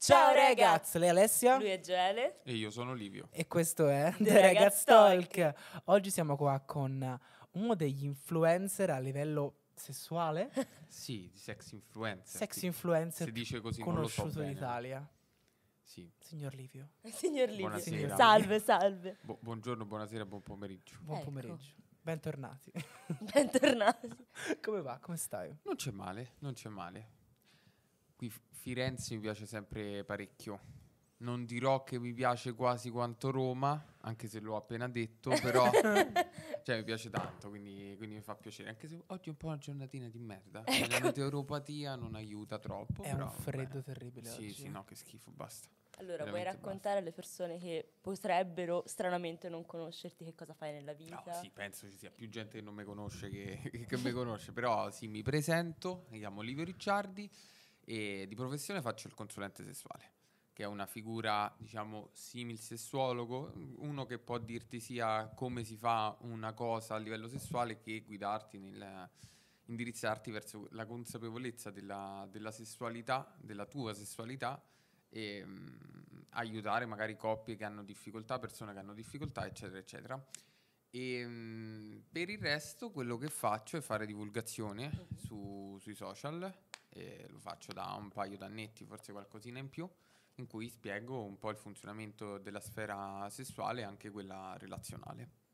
Ciao ragazzi, lei è Alessia. Lui è Gele. E io sono Livio. E questo è The, The Ragaz Talk. Talk. Oggi siamo qua con uno degli influencer a livello sessuale. sì, sex influencer. Sex sì. influencer. Si dice così, conosciuto so in Italia. Sì. Signor Livio. Signor Livio. Buonasera. Salve, salve. Bu- buongiorno, buonasera, buon pomeriggio. Buon ecco. pomeriggio. Bentornati. Bentornati. Come va? Come stai? Non c'è male, non c'è male qui Firenze mi piace sempre parecchio. Non dirò che mi piace quasi quanto Roma, anche se l'ho appena detto, però cioè, mi piace tanto, quindi, quindi, mi fa piacere. Anche se oggi è un po' una giornatina di merda. Ecco. La meteoropatia non aiuta troppo. È però, un freddo vabbè. terribile. Sì, oggi. sì, no, che schifo, basta. Allora, vuoi raccontare basta. alle persone che potrebbero stranamente non conoscerti che cosa fai nella vita? No, sì, penso ci sia più gente che non mi conosce che, che mi conosce, però sì, mi presento, mi chiamo Livio Ricciardi e di professione faccio il consulente sessuale, che è una figura, diciamo, simil sessuologo, uno che può dirti sia come si fa una cosa a livello sessuale che guidarti nel indirizzarti verso la consapevolezza della, della sessualità, della tua sessualità e mh, mm, aiutare magari coppie che hanno difficoltà, persone che hanno difficoltà, eccetera, eccetera. E ehm, per il resto quello che faccio è fare divulgazione uh-huh. su, sui social, e lo faccio da un paio d'annetti, forse qualcosina in più, in cui spiego un po' il funzionamento della sfera sessuale e anche quella relazionale.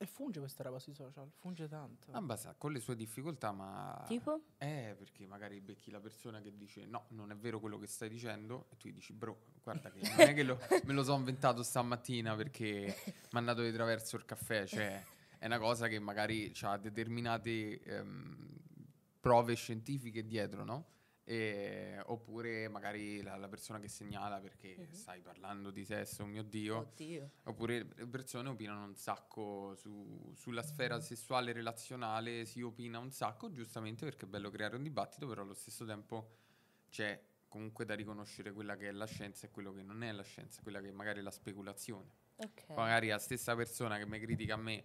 E funge questa roba sui social, funge tanto. Ambasà, ah, con le sue difficoltà, ma... Tipo? Eh, perché magari becchi la persona che dice no, non è vero quello che stai dicendo e tu gli dici bro, guarda che non è che lo, me lo sono inventato stamattina perché mi hanno dato di traverso il caffè, cioè è una cosa che magari ha determinate ehm, prove scientifiche dietro, no? E, ehm, oppure magari la, la, persona che segnala perché mm-hmm. stai parlando di sesso, mio Dio. Oppure le persone opinano un sacco su, sulla sfera mm. sessuale relazionale, si opina un sacco, giustamente perché è bello creare un dibattito, però allo stesso tempo c'è comunque da riconoscere quella che è la scienza e quello che non è la scienza, quella che è magari la speculazione. Okay. Magari la stessa persona che mi critica a me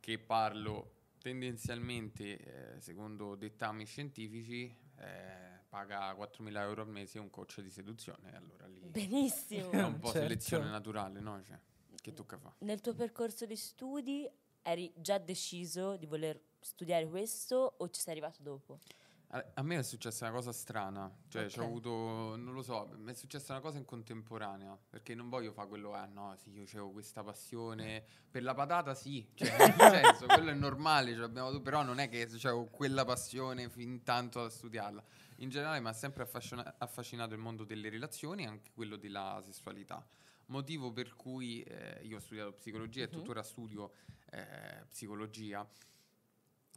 che parlo tendenzialmente eh, secondo dettami scientifici eh, paga 4.000 euro al mese un coach di seduzione, allora lì Benissimo. è un po' certo. selezione naturale, no? Cioè, che tocca fare. Nel tuo percorso di studi eri già deciso di voler studiare questo o ci sei arrivato dopo? A, me è successa una cosa strana, cioè okay. ho avuto, non lo so, mi è successa una cosa in contemporanea, perché non voglio fare quello, ah eh, no, sì, io avevo questa passione, per la patata sì, cioè, nel senso, quello è normale, cioè, abbiamo, però non è che avevo quella passione fin tanto a studiarla. In generale mi ha sempre affascinato il mondo delle relazioni e anche quello della sessualità. Motivo per cui eh, io ho studiato psicologia e mm-hmm. tuttora studio eh, psicologia.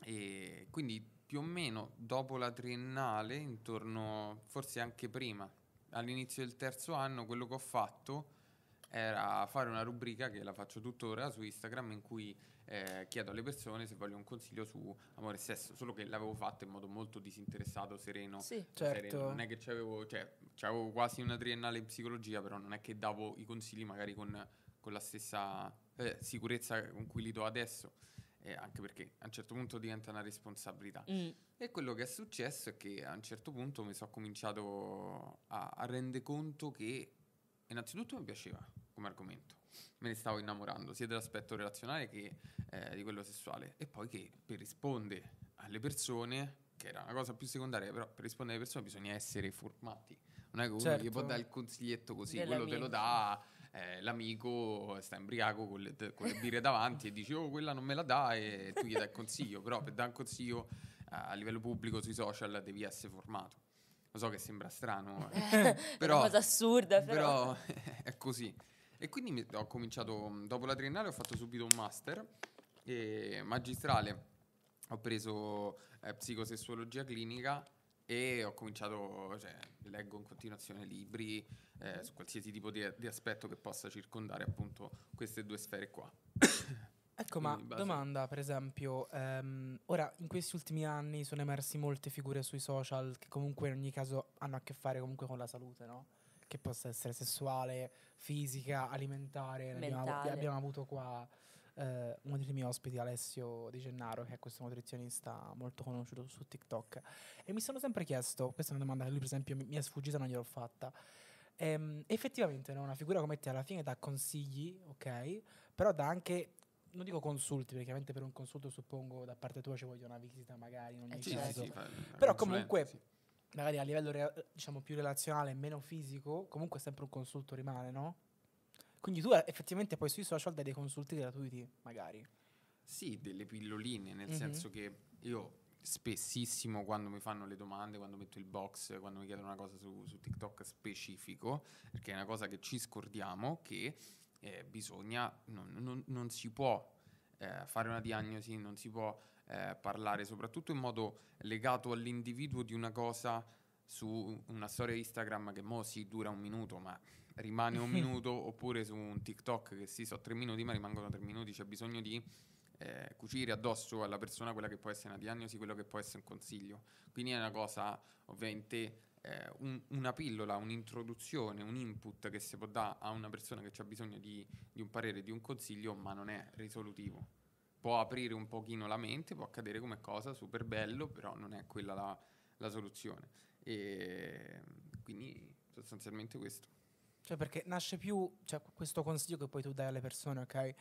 E quindi più o meno dopo la triennale, intorno forse anche prima, all'inizio del terzo anno, quello che ho fatto era fare una rubrica che la faccio tuttora su Instagram in cui eh, chiedo alle persone se vogliono un consiglio su amore e sesso, solo che l'avevo fatto in modo molto disinteressato, sereno. Sì, cioè, certo. Sereno. Non è che c'avevo, cioè, c'avevo quasi una triennale in psicologia, però non è che davo i consigli magari con, con la stessa eh, sicurezza con cui li do adesso. Eh, anche perché a un certo punto diventa una responsabilità. Mm. E quello che è successo è che a un certo punto mi sono cominciato a, a rendere conto che innanzitutto mi piaceva come argomento, me ne stavo innamorando sia dell'aspetto relazionale che eh, di quello sessuale e poi che per rispondere alle persone che era una cosa più secondaria però per rispondere alle persone bisogna essere formati non è che certo. uno gli può certo. dare il consiglietto così Dell'amico. quello te lo dà eh, l'amico sta imbriaco con le, con le birre davanti e dice oh quella non me la dà e tu gli dai il consiglio però per dare un consiglio eh, a livello pubblico sui social devi essere formato lo so che sembra strano eh. però, è una cosa assurda però, però è così e quindi ho cominciato, dopo la triennale ho fatto subito un master eh, magistrale, ho preso eh, psicosessuologia clinica e ho cominciato, cioè, leggo in continuazione libri eh, su qualsiasi tipo di, di aspetto che possa circondare appunto queste due sfere qua. Ecco, ma domanda, per esempio, ehm, ora in questi ultimi anni sono emersi molte figure sui social che comunque in ogni caso hanno a che fare comunque con la salute, no? che possa essere sessuale, fisica, alimentare. Abbiamo, abbiamo, avuto qua eh, uno dei miei ospiti, Alessio Di Gennaro, che è questo nutrizionista molto conosciuto su TikTok. E mi sono sempre chiesto, questa è una domanda che lui per esempio mi, mi è sfuggita, non gliel'ho fatta. Ehm, effettivamente no? una figura come te alla fine dà consigli, ok? Però dà anche non dico consulti, perché ovviamente per un consulto suppongo da parte tua ci voglia una visita magari in ogni eh, caso. Sì, sì, però comunque magari a livello diciamo più relazionale, meno fisico, comunque sempre un consulto rimane, no? Quindi tu eh, effettivamente poi sui social dai dei consulti gratuiti, magari. Sì, delle pilloline, nel mm-hmm. senso che io spessissimo quando mi fanno le domande, quando metto il box, quando mi chiedono una cosa su, su TikTok specifico, perché è una cosa che ci scordiamo, che eh, bisogna, non, non, non, si può eh, fare una diagnosi, non si può eh, parlare, soprattutto in modo legato all'individuo di una cosa su una storia Instagram che mo si dura un minuto, ma rimane un minuto, oppure su un TikTok che sì, so tre minuti, ma rimangono tre minuti, c'è bisogno di eh, cucire addosso alla persona quella che può essere una diagnosi, quello che può essere un consiglio. Quindi è una cosa ovviamente eh, un, una pillola, un'introduzione, un input che si può dare a una persona che ha bisogno di, di un parere, di un consiglio, ma non è risolutivo può aprire un pochino la mente, può accadere come cosa super bello, però non è quella la, la soluzione. E quindi sostanzialmente questo. Cioè perché nasce più cioè, questo consiglio che poi tu dai alle persone, ok?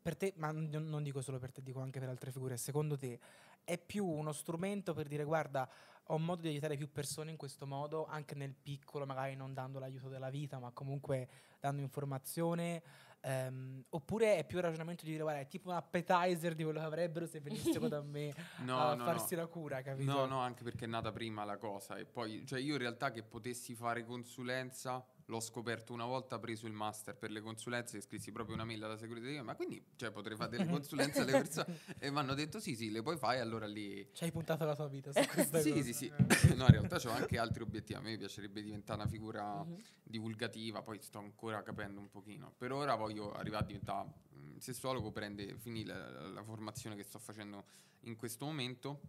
Per te, ma non dico solo per te, dico anche per altre figure, secondo te è più uno strumento per dire guarda, ho un modo di aiutare più persone in questo modo, anche nel piccolo, magari non dando l'aiuto della vita, ma comunque dando informazione, Um, oppure è più un ragionamento di dire, guarda, è tipo un appetizer di quello che avrebbero se venissero da me no, a no, farsi no. la cura, capito? No, no, anche perché è nata prima la cosa e poi, cioè io in realtà che potessi fare consulenza l'ho scoperto una volta preso il master per le consulenze e scrissi proprio una mail alla segreteria ma quindi cioè, potrei fare delle consulenze alle persone e mi hanno detto sì sì le puoi fare allora lì ci hai puntato la tua vita su eh, questa sì, cosa sì sì no in realtà ho anche altri obiettivi a me piacerebbe diventare una figura uh-huh. divulgativa poi sto ancora capendo un pochino per ora voglio arrivare a diventare mh, mm, sessuologo prende finì la, la formazione che sto facendo in questo momento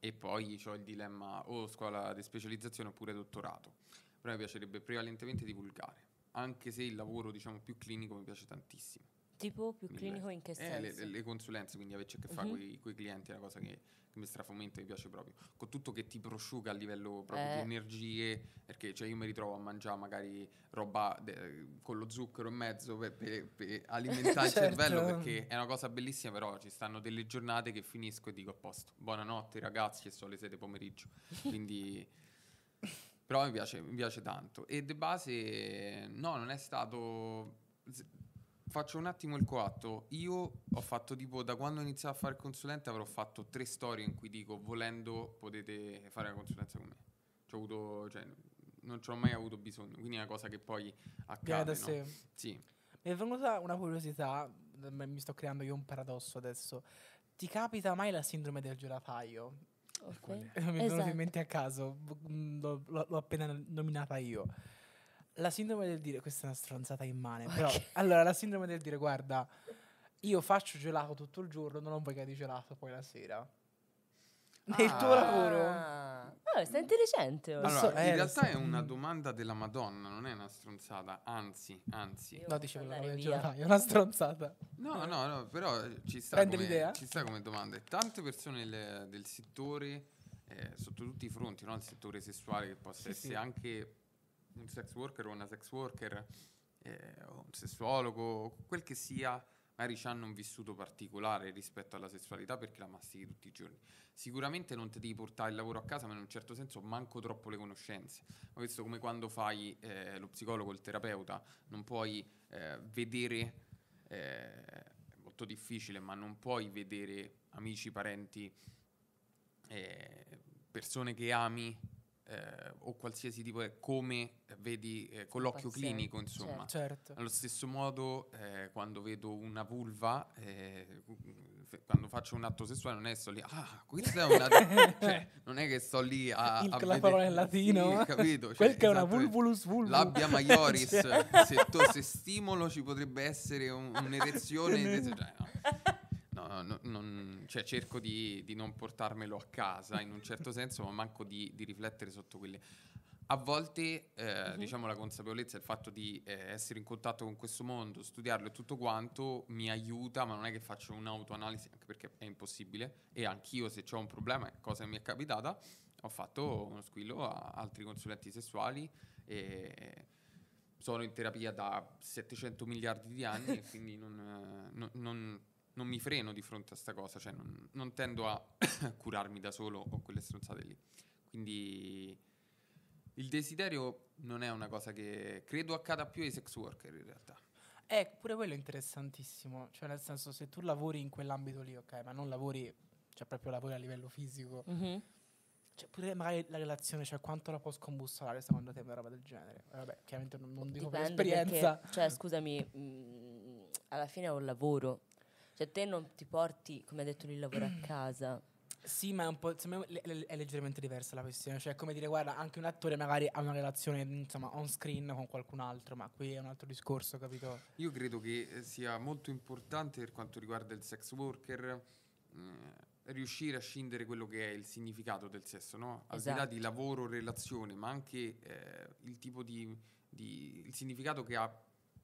e poi ho il dilemma o scuola di specializzazione oppure dottorato però mi piacerebbe prevalentemente divulgare, anche se il lavoro diciamo, più clinico mi piace tantissimo. Tipo più Mille. clinico in che senso? Eh, le, le, consulenze, quindi averci a che fare uh-huh. Mhm. con i clienti è una cosa che, che mi strafomenta e mi piace proprio. Con tutto che ti prosciuga a livello proprio eh. di energie, perché cioè, io mi ritrovo a mangiare magari roba de- con lo zucchero in mezzo per, per, per alimentare certo. il cervello, perché è una cosa bellissima, però ci stanno delle giornate che finisco e dico a posto, buonanotte ragazzi, che sono le sette pomeriggio, quindi... Però mi piace, mi piace tanto. E De Base, no, non è stato faccio un attimo il coatto. Io ho fatto tipo da quando ho iniziato a fare il consulente avrò fatto tre storie in cui dico volendo potete fare la consulenza con me. C'ho avuto, cioè, non ci ho mai avuto bisogno, quindi è una cosa che poi accade. Yeah, no? Sì. Mi è venuta una curiosità, mi sto creando io un paradosso adesso. Ti capita mai la sindrome del giurataio? Okay. Alcune. Mi è esatto. in mente a caso, mm, l'ho, l'ho appena nominata io. La sindrome del dire, questa è una stronzata immane, okay. però allora la sindrome del dire, guarda, io faccio gelato tutto il giorno, non ho un di gelato poi la sera nel tuo lavoro? Ah. Ah, oh, sta intelligente. Allora, so, in eh, realtà è una domanda della Madonna, non è una stronzata. Anzi, anzi. Io no, dicevo la è una stronzata. No, no, no, però eh, ci sta, come, ci sta come domanda. tante persone le, del settore, eh, sotto tutti i fronti, no? il settore sessuale che possa sì, essere sì. anche un sex worker o una sex worker, eh, un sessuologo, quel che sia magari hanno un vissuto particolare rispetto alla sessualità perché la mastichi tutti i giorni. Sicuramente non ti devi portare il lavoro a casa, ma in un certo senso manco troppo le conoscenze. Ma questo come quando fai eh, lo psicologo, il terapeuta, non puoi eh, vedere, eh, è molto difficile, ma non puoi vedere amici, parenti, eh, persone che ami eh, o qualsiasi tipo di come vedi eh, con l'occhio Paziente, clinico, insomma. Certo. certo. Allo stesso modo, eh, quando vedo una vulva, eh, f- quando faccio un atto sessuale, non è sto lì, ah, questa è una. cioè, non è che sto lì a. Il, a la vedere... parola in latino. Sì, capito? Cioè, Quel che esatto, è una esatto. vulvulus vulva. L'abbia maioris. cioè. se, to, se stimolo ci potrebbe essere un, un'erezione. cioè, no non, cioè, cerco di, di, non portarmelo a casa in un certo senso, ma manco di, di riflettere sotto quelle. A volte, eh, uh-huh. diciamo, la consapevolezza, il fatto di eh, essere in contatto con questo mondo, studiarlo e tutto quanto mi aiuta, ma non è che faccio un'autoanalisi, anche perché è impossibile. E anch'io, se ho un problema, cosa mi è capitata, ho fatto uno squillo a altri consulenti sessuali e sono in terapia da 700 miliardi di anni e quindi non, eh, non, non non mi freno di fronte a questa cosa, cioè non, non tendo a curarmi da solo o quelle stronzate lì. Quindi il desiderio non è una cosa che credo accada più ai sex worker in realtà. È eh, pure quello interessantissimo, cioè nel senso se tu lavori in quell'ambito lì, ok, ma non lavori, cioè proprio lavori a livello fisico, mm-hmm. cioè pure magari la relazione, cioè quanto la può scombussolare secondo te una roba del genere? Eh, vabbè, chiaramente non, non dico per esperienza. Perché, cioè scusami, mh, mm, alla fine è un lavoro, cioè te non ti porti, come ha detto lui, il lavoro a casa. Sì, ma è, un po', secondo me è leggermente diversa la questione. Cioè, come dire, guarda, anche un attore magari ha una relazione, insomma, on screen con qualcun altro, ma qui è un altro discorso, capito? Io credo che eh, sia molto importante per quanto riguarda il sex worker. Mh, eh, riuscire a scindere quello che è il significato del sesso, no? Al esatto. di là esatto. di lavoro, relazione, ma anche eh, il tipo di, di il significato che ha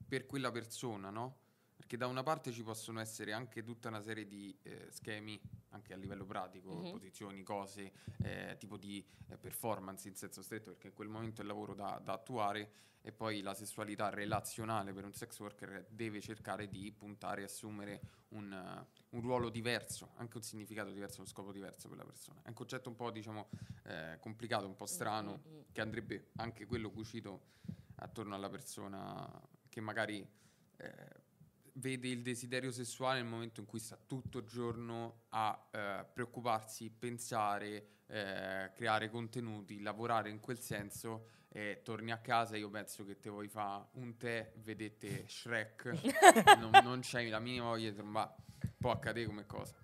per quella persona, no? Perché da una parte ci possono essere anche tutta una serie di eh, schemi, anche a livello pratico, mm-hmm. posizioni, cose, eh, tipo di eh, performance in senso stretto, perché in quel momento è il lavoro da, da, attuare e poi la sessualità relazionale per un sex worker deve cercare di puntare e assumere un, uh, un, ruolo diverso, anche un significato diverso, uno scopo diverso per la persona. È un concetto un po' diciamo eh, complicato, un po' mm-hmm. strano, mm-hmm. che andrebbe anche quello cucito attorno alla persona che magari... Eh, vede il desiderio sessuale nel momento in cui sta tutto il giorno a eh, preoccuparsi, pensare, eh, creare contenuti, lavorare in quel senso e torni a casa io penso che te vuoi fare un tè, vedete Shrek, non, non c'hai la minima voglia ma può accadere come cosa.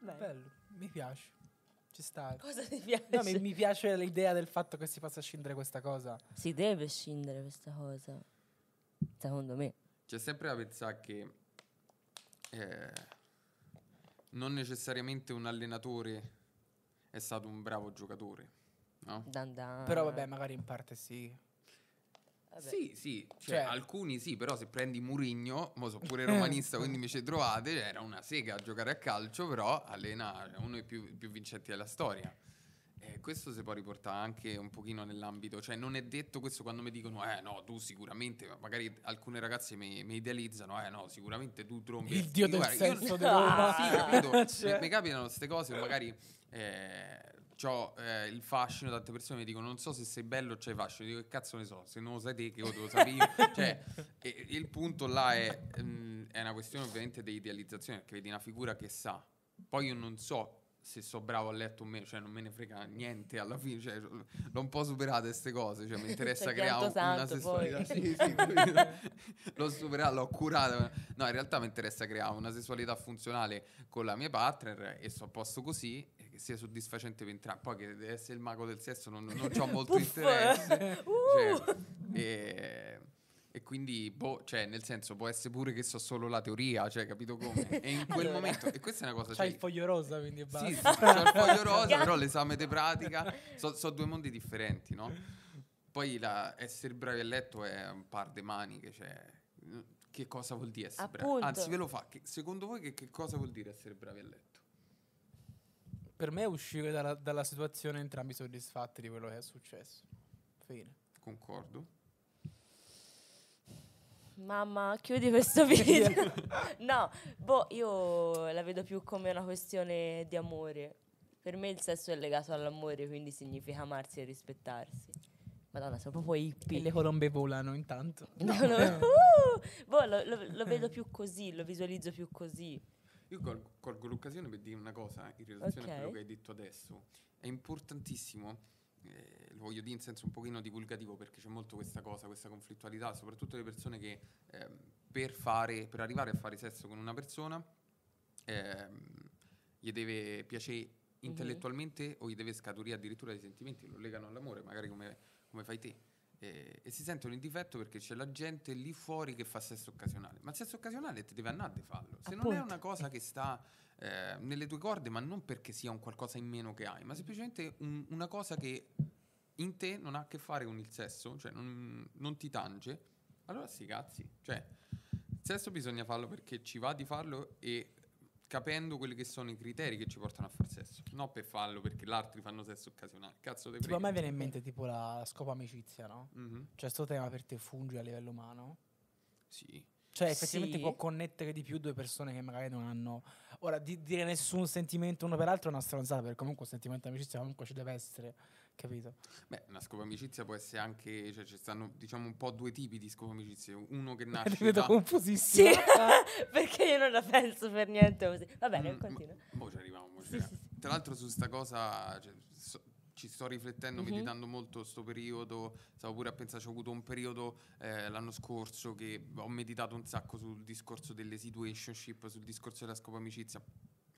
Bello. Bello, mi piace. Ci sta. Cosa ti piace? No, mi, mi piace l'idea del fatto che si possa scindere questa cosa. Si deve scindere questa cosa, secondo me c'è sempre da pensare che eh, non necessariamente un allenatore è stato un bravo giocatore, no? Dan dan. Però vabbè, magari in parte sì. Vabbè. Sì, sì, cioè, cioè, alcuni sì, però se prendi Murigno, mo sono pure romanista, quindi mi ci trovate, cioè, era una sega a giocare a calcio, però allena uno dei più, più vincenti della storia. Eh, questo si può riportare anche un pochino nell'ambito, cioè non è detto questo quando mi dicono, eh no, tu sicuramente, magari alcune ragazze mi, mi idealizzano, eh no, sicuramente tu trombi. Il dio io, del guarda, sesso io, di Ah, sì, capito, cioè. mi, mi, capitano queste cose, magari eh, ho eh, il fascino, tante persone mi dicono, non so se sei bello o c'hai fascino, dico, che cazzo ne so, se non lo sai te che io devo sapere io. cioè, e, il punto là è, mh, mm, è una questione ovviamente di idealizzazione, perché vedi una figura che sa, poi io non so se so bravo a letto o meno, cioè non me ne frega niente alla fine, cioè, l'ho un po' queste cose, cioè mi interessa creare un, una sessualità, sì, sì, l'ho superata, l'ho curata, no in realtà mi interessa creare una sessualità funzionale con la mia partner e sto a posto così, che sia soddisfacente per entrare, poi che deve essere il mago del sesso non, non ho molto interesse, uh! cioè, e... E quindi, boh, cioè, nel senso, può essere pure che so solo la teoria, cioè, capito come? E in quel allora, momento, e questa è una cosa... C'hai cioè, il foglio rosa, quindi basta. Sì, sì c'ho il foglio rosa, però l'esame di pratica, sono so due mondi differenti, no? Poi la, essere bravi a letto è un par di maniche, cioè... Che cosa vuol dire essere Appunto. bravi? Anzi, ve lo fa, che, secondo voi che, che cosa vuol dire essere bravi a letto? Per me uscire dalla, dalla situazione entrambi soddisfatti di quello che è successo. Fine. Concordo. Mamma, chiudi questo video. no, boh, io la vedo più come una questione di amore. Per me il sesso è legato all'amore, quindi significa amarsi e rispettarsi. Madonna, sono proprio hippie. E le colombe volano intanto. No, no. Eh. Uh, boh, lo, lo, lo, vedo più così, lo visualizzo più così. Io colgo, colgo l'occasione per dire una cosa in relazione okay. a quello che hai detto adesso. È importantissimo eh, lo voglio dire in senso un pochino divulgativo perché c'è molto questa cosa, questa conflittualità, soprattutto le persone che eh, per, fare, per, arrivare a fare sesso con una persona eh, gli deve piacere mhm. intellettualmente mm-hmm. o gli deve scaturire addirittura dei sentimenti, lo legano all'amore, magari come, come fai te eh, e si sentono in difetto perché c'è la gente lì fuori che fa sesso occasionale. Ma il sesso occasionale ti deve andare a farlo. Se Appunto. non è una cosa che sta eh, nelle tue corde, ma non perché sia un qualcosa in meno che hai, ma semplicemente un, una cosa che in te non ha a che fare con il sesso, cioè non, non ti tange, allora si sì, cazzi. Cioè, il sesso bisogna farlo perché ci va di farlo e capendo quelli che sono i criteri che ci portano a far sesso. Non per farlo perché l'altri fanno sesso occasionale. Cazzo, te tipo, a me viene in mente tipo la scopa amicizia, no? Mm-hmm. Cioè, questo tema per te funge a livello umano? Sì. Cioè, effettivamente sì. può connettere di più due persone che magari non hanno. Ora, di dire nessun sentimento uno per l'altro è una stronzata, perché comunque un sentimento di amicizia comunque ci deve essere capito? Beh, una scopa amicizia può essere anche, cioè ci stanno diciamo un po' due tipi di scopa amicizia, uno che nasce Vedo da... confusissimo. Sì, perché io non la penso per niente così. Va bene, mm, continua. Mm, boh, ci boh, arriviamo. Sì, sì, Tra l'altro su sta cosa cioè, so, ci sto riflettendo, mm-hmm. meditando molto questo periodo, stavo pure a pensare, ho avuto un periodo eh, l'anno scorso che ho meditato un sacco sul discorso delle situationship, sul discorso della scopa amicizia,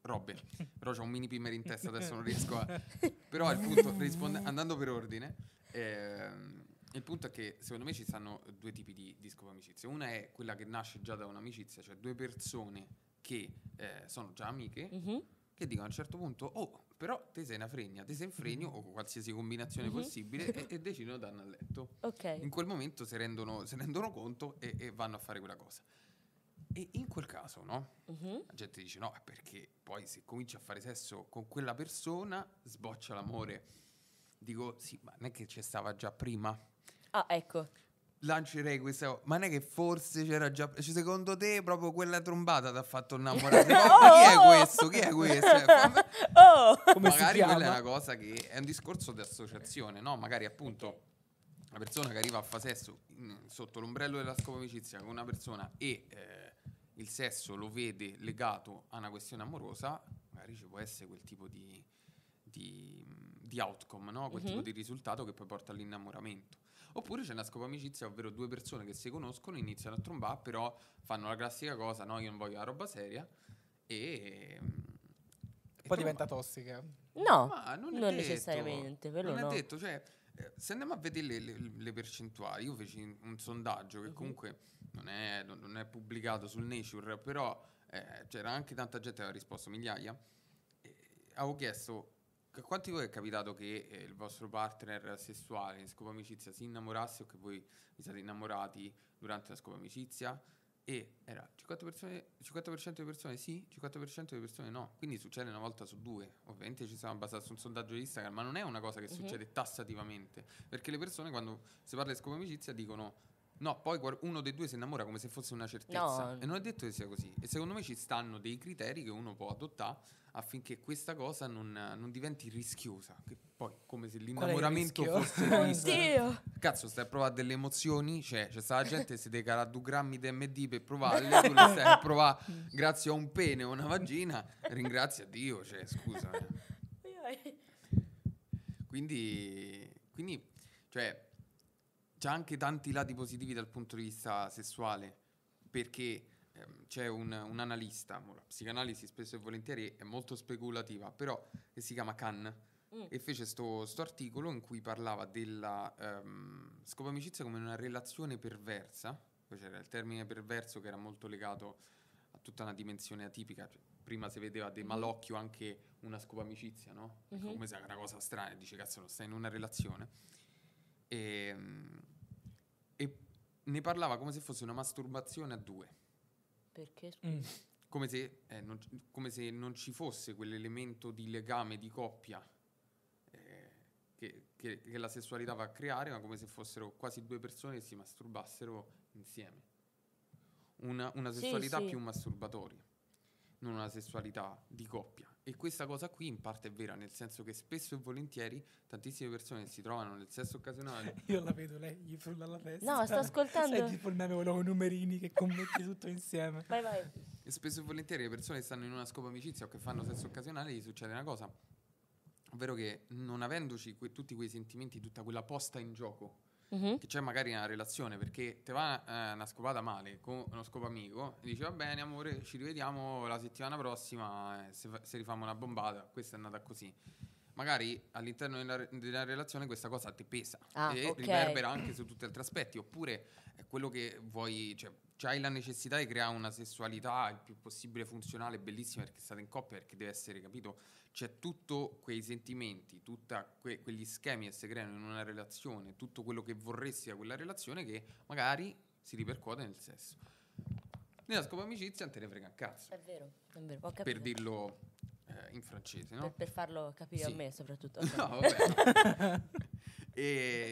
robe. Però ho un mini pimmer in testa, adesso non riesco a... Però il punto, risponde... andando per ordine, ehm, il punto è che secondo me ci stanno due tipi di, di scopo amicizia. Una è quella che nasce già da un'amicizia, cioè due persone che eh, sono già amiche, mm-hmm. che dicono a un certo punto, oh, però te sei una fregna, te sei un fregno o qualsiasi combinazione mm-hmm. possibile e, e, decidono di andare a letto. Okay. In quel momento si rendono, rendono, conto e, e vanno a fare quella cosa. E in quel caso, no? Uh-huh. La gente dice no, perché poi se cominci a fare sesso con quella persona sboccia l'amore. Dico sì, ma non è che c'è stava già prima? Ah, ecco. Lancerei questa, ma non è che forse c'era già. Cioè, secondo te, proprio quella trombata ti ha fatto innamorare? oh! Chi è questo? Chi è questo? Eh, oh! Come Magari quella è una cosa che è un discorso di associazione, no? Magari appunto la persona che arriva a fa sesso in, mm, sotto l'ombrello della scopa amicizia con una persona e. Eh, il sesso lo vede legato a una questione amorosa, magari ci può essere quel tipo di, di, di outcome, no? quel mm-hmm. tipo mhm. di risultato che poi porta all'innamoramento. Oppure c'è una scopa amicizia, ovvero due persone che si conoscono, iniziano a trombare, però fanno la classica cosa, no, io non voglio la roba seria, e... Poi diventa tossica. No, Ma non, non detto, necessariamente, però non no. è detto, cioè se andiamo a vedere le, le, le, percentuali, io feci un sondaggio che mhm. comunque non è, non è pubblicato sul Nature, però eh, c'era anche tanta gente che aveva risposto, migliaia. avevo chiesto a quanti di voi è capitato che eh, il vostro partner sessuale in scopo amicizia si innamorasse o che voi vi siete innamorati durante la scopo amicizia? e era 50%, persone, 50% di persone sì, 50% di persone no. Quindi succede una volta su due. Ovviamente ci siamo basati su un sondaggio di Instagram, ma non è una cosa che uh-huh. succede tassativamente. Perché le persone quando si parla di scopo amicizia dicono No, poi uno dei due si innamora come se fosse una certezza. No. E non è detto che sia così. E secondo me ci stanno dei criteri che uno può adottare affinché questa cosa non, non diventi rischiosa. Che poi, come se l'innamoramento fosse un rischio. Cazzo, stai a provare delle emozioni. Cioè, c'è stata gente che si decala due grammi di MD per provarle. tu le stai a provare grazie a un pene o una vagina. Ringrazia Dio, cioè, scusa. Eh. Quindi, quindi, cioè c'è anche tanti lati positivi dal punto di vista sessuale, perché ehm, c'è un, un analista, la psicanalisi spesso e volentieri è molto speculativa, però che si chiama Khan, Mm. e fece questo articolo in cui parlava della um, ehm, amicizia come una relazione perversa, poi cioè c'era il termine perverso che era molto legato a tutta una dimensione atipica, cioè, prima si vedeva del mm. malocchio anche una amicizia, no? Mm-hmm. Come se era una cosa strana, dice cazzo non stai in una relazione. E, ehm, e ne parlava come se fosse una masturbazione a due. Perché? Mm. Come, se, eh, non, come, se, non, ci fosse quell'elemento di legame, di coppia eh, che, che, che la sessualità va a creare, ma come se fossero quasi due persone che si masturbassero insieme. Una, una, sessualità sì, sì. più masturbatoria, non una sessualità di coppia. E questa cosa qui in parte è vera, nel senso che spesso e volentieri tantissime persone si trovano nel sesso occasionale. Io la vedo, lei gli frulla la testa. No, sto cioè, ascoltando. È cioè, tipo il meme con numerini che commetti tutto insieme. Vai, vai. E spesso e volentieri le persone che stanno in una scopa amicizia o che fanno sesso occasionale gli succede una cosa, ovvero che non avendoci que- tutti quei sentimenti, tutta quella posta in gioco mm-hmm. che c'è magari una relazione perché te va eh, una scopata male con uno scopo amico e dici va bene amore ci rivediamo la settimana prossima eh, se, se rifamo una bombata questa è andata così magari all'interno della, della, relazione questa cosa ti pesa ah, e okay. riverbera anche su tutti gli altri aspetti oppure è quello che vuoi cioè, c'hai cioè, la necessità di creare una sessualità il più possibile funzionale, bellissima perché state in coppia, perché deve essere capito, c'è cioè, tutto quei sentimenti, tutti que- quegli schemi che si creano in una relazione, tutto quello che vorresti da quella relazione che magari si ripercuote nel sesso. Nella scopa amicizia non te ne frega un cazzo. È vero, è vero. ho capito. Per dirlo eh, in francese, no? Per, per farlo capire sì. a me soprattutto. No, vabbè. e,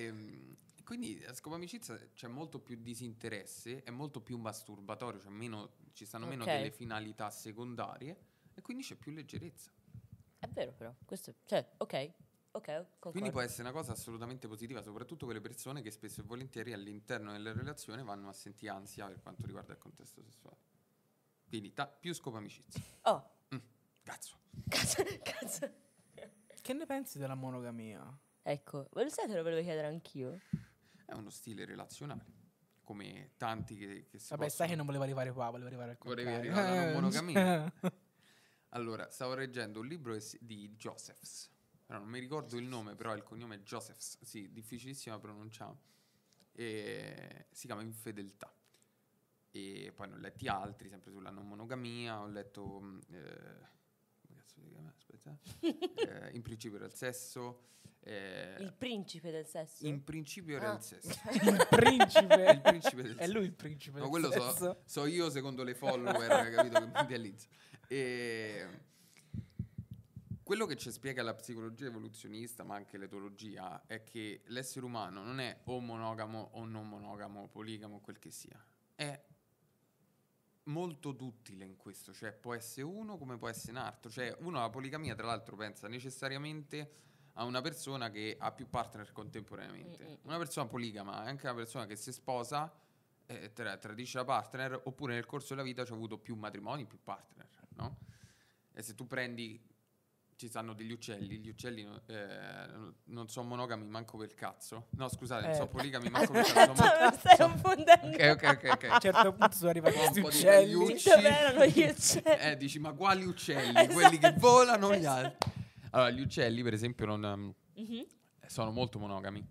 ehm, quindi a eh, scopo amicizia c'è molto più disinteresse, è molto più masturbatorio, cioè meno, ci stanno okay. meno delle finalità secondarie e quindi c'è più leggerezza. È vero però, questo è, cioè, ok, ok, concordo. Quindi può essere una cosa assolutamente positiva, soprattutto per le persone che spesso e volentieri all'interno della relazione vanno a sentire ansia per quanto riguarda il contesto sessuale. Quindi ta- più scopo amicizia. Oh. Mm, cazzo. Cazzo, cazzo. Che ne pensi della monogamia? Ecco, lo sai che lo volevo chiedere anch'io. È uno stile relazionale. Come tanti che, che si Vabbè, possono... sai che non volevo arrivare qua, volevo arrivare al contrario. Volevi arrivare alla monogamia. Cioè. allora, stavo leggendo un libro di Josephs. Allora, non mi ricordo il nome, però il cognome è Josephs. Sì, difficilissimo da pronunciare. E si chiama Infedeltà e poi ne ho letti altri sempre sulla non monogamia, ho letto mm, eh, cazzo si chiama? Aspetta. Eh. eh, in principio era il sesso. Eh, il principe del sesso. In principio era ah. il sesso. il principe. il principe del sesso. È lui il principe. No, quello so, so, io secondo le follower, capito, che mi idealizzo. E quello che ci spiega la psicologia evoluzionista, ma anche l'etologia, è che l'essere umano non è o monogamo o non monogamo, poligamo, quel che sia. È molto duttile in questo, cioè può essere uno come può essere un altro, cioè uno la poligamia tra l'altro pensa necessariamente a una persona che ha più partner contemporaneamente, Mm-mm. una persona poligama è anche una persona che si sposa eh, tradisce la partner oppure nel corso della vita ci ha avuto più matrimoni, più partner, no? E se tu prendi ci stanno degli uccelli, gli uccelli eh, non sono monogami manco per cazzo. No, scusate, eh. sono poligami manco per cazzo. Ma stai confondendo. Ok, ok, ok. okay. A un certo punto sono arrivati questi uccelli. Gli uccelli. Dove erano gli uccelli? Eh, dici, ma quali uccelli? Esatto. Quelli che volano gli altri. Esatto. Allora, gli uccelli, per esempio, non, ehm, mm-hmm. sono molto monogami.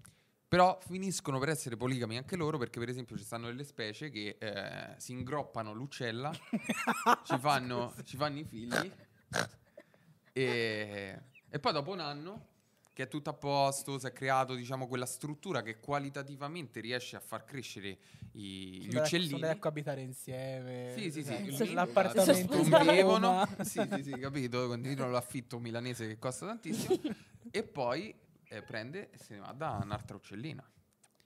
Però finiscono per essere poligami anche loro perché, per esempio, ci stanno delle specie che eh, si ingroppano l'uccella, ci, fanno, ci fanno i figli e, e poi dopo un anno che è tutto a posto, si è creato diciamo quella struttura che qualitativamente riesce a far crescere i, gli uccellini. Sono ecco abitare insieme. Sì, sì, sì, sì. L'appartamento convivono. sì, sì, sì, capito, condividono l'affitto milanese che costa tantissimo e poi eh, prende e se ne va da un'altra uccellina.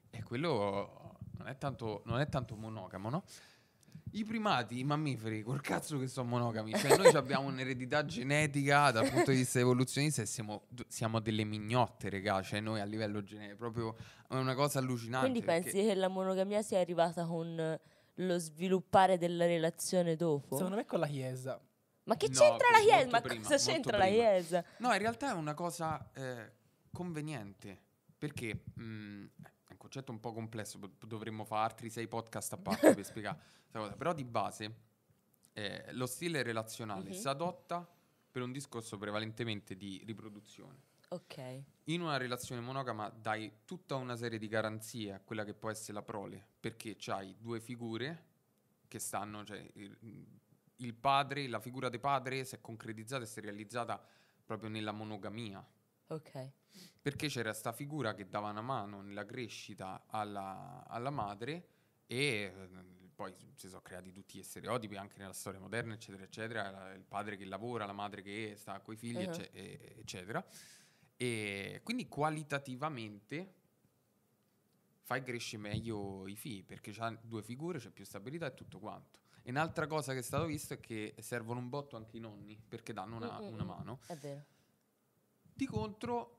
E quello non è tanto, non è tanto monogamo, no? I primati, i mammiferi, col cazzo che sono monogami. Cioè, noi abbiamo un'eredità genetica dal punto di vista evoluzionista e siamo, siamo delle mignotte, regà. Cioè, noi a livello genetico, proprio è una cosa allucinante. Quindi pensi che la monogamia sia arrivata con lo sviluppare della relazione dopo? Secondo me con la Chiesa. Ma che no, c'entra la Chiesa? Ma prima, cosa c'entra prima. la Chiesa? No, in realtà è una cosa eh, conveniente. Perché... Mh, mm, concetto un po' complesso, dovremmo fare altri sei podcast a parte per spiegare questa cosa, però di base eh, lo stile relazionale mm-hmm. si adotta per un discorso prevalentemente di riproduzione. Ok. In una relazione monogama dai tutta una serie di garanzie a quella che può essere la prole, perché c'hai due figure che stanno, cioè il, il padre, la figura di padre si è concretizzata e si è realizzata proprio nella monogamia Ok. Perché c'era questa figura che dava una mano nella crescita alla, alla madre e eh, poi si sono creati tutti gli stereotipi anche nella storia moderna, eccetera, eccetera, il padre che lavora, la madre che sta con i figli, uh-huh. eccetera. E quindi qualitativamente fai crescere meglio i figli perché c'ha due figure, c'è più stabilità e tutto quanto. E un'altra cosa che è stato visto è che servono un botto anche i nonni perché danno una, una mano. È vero. Di contro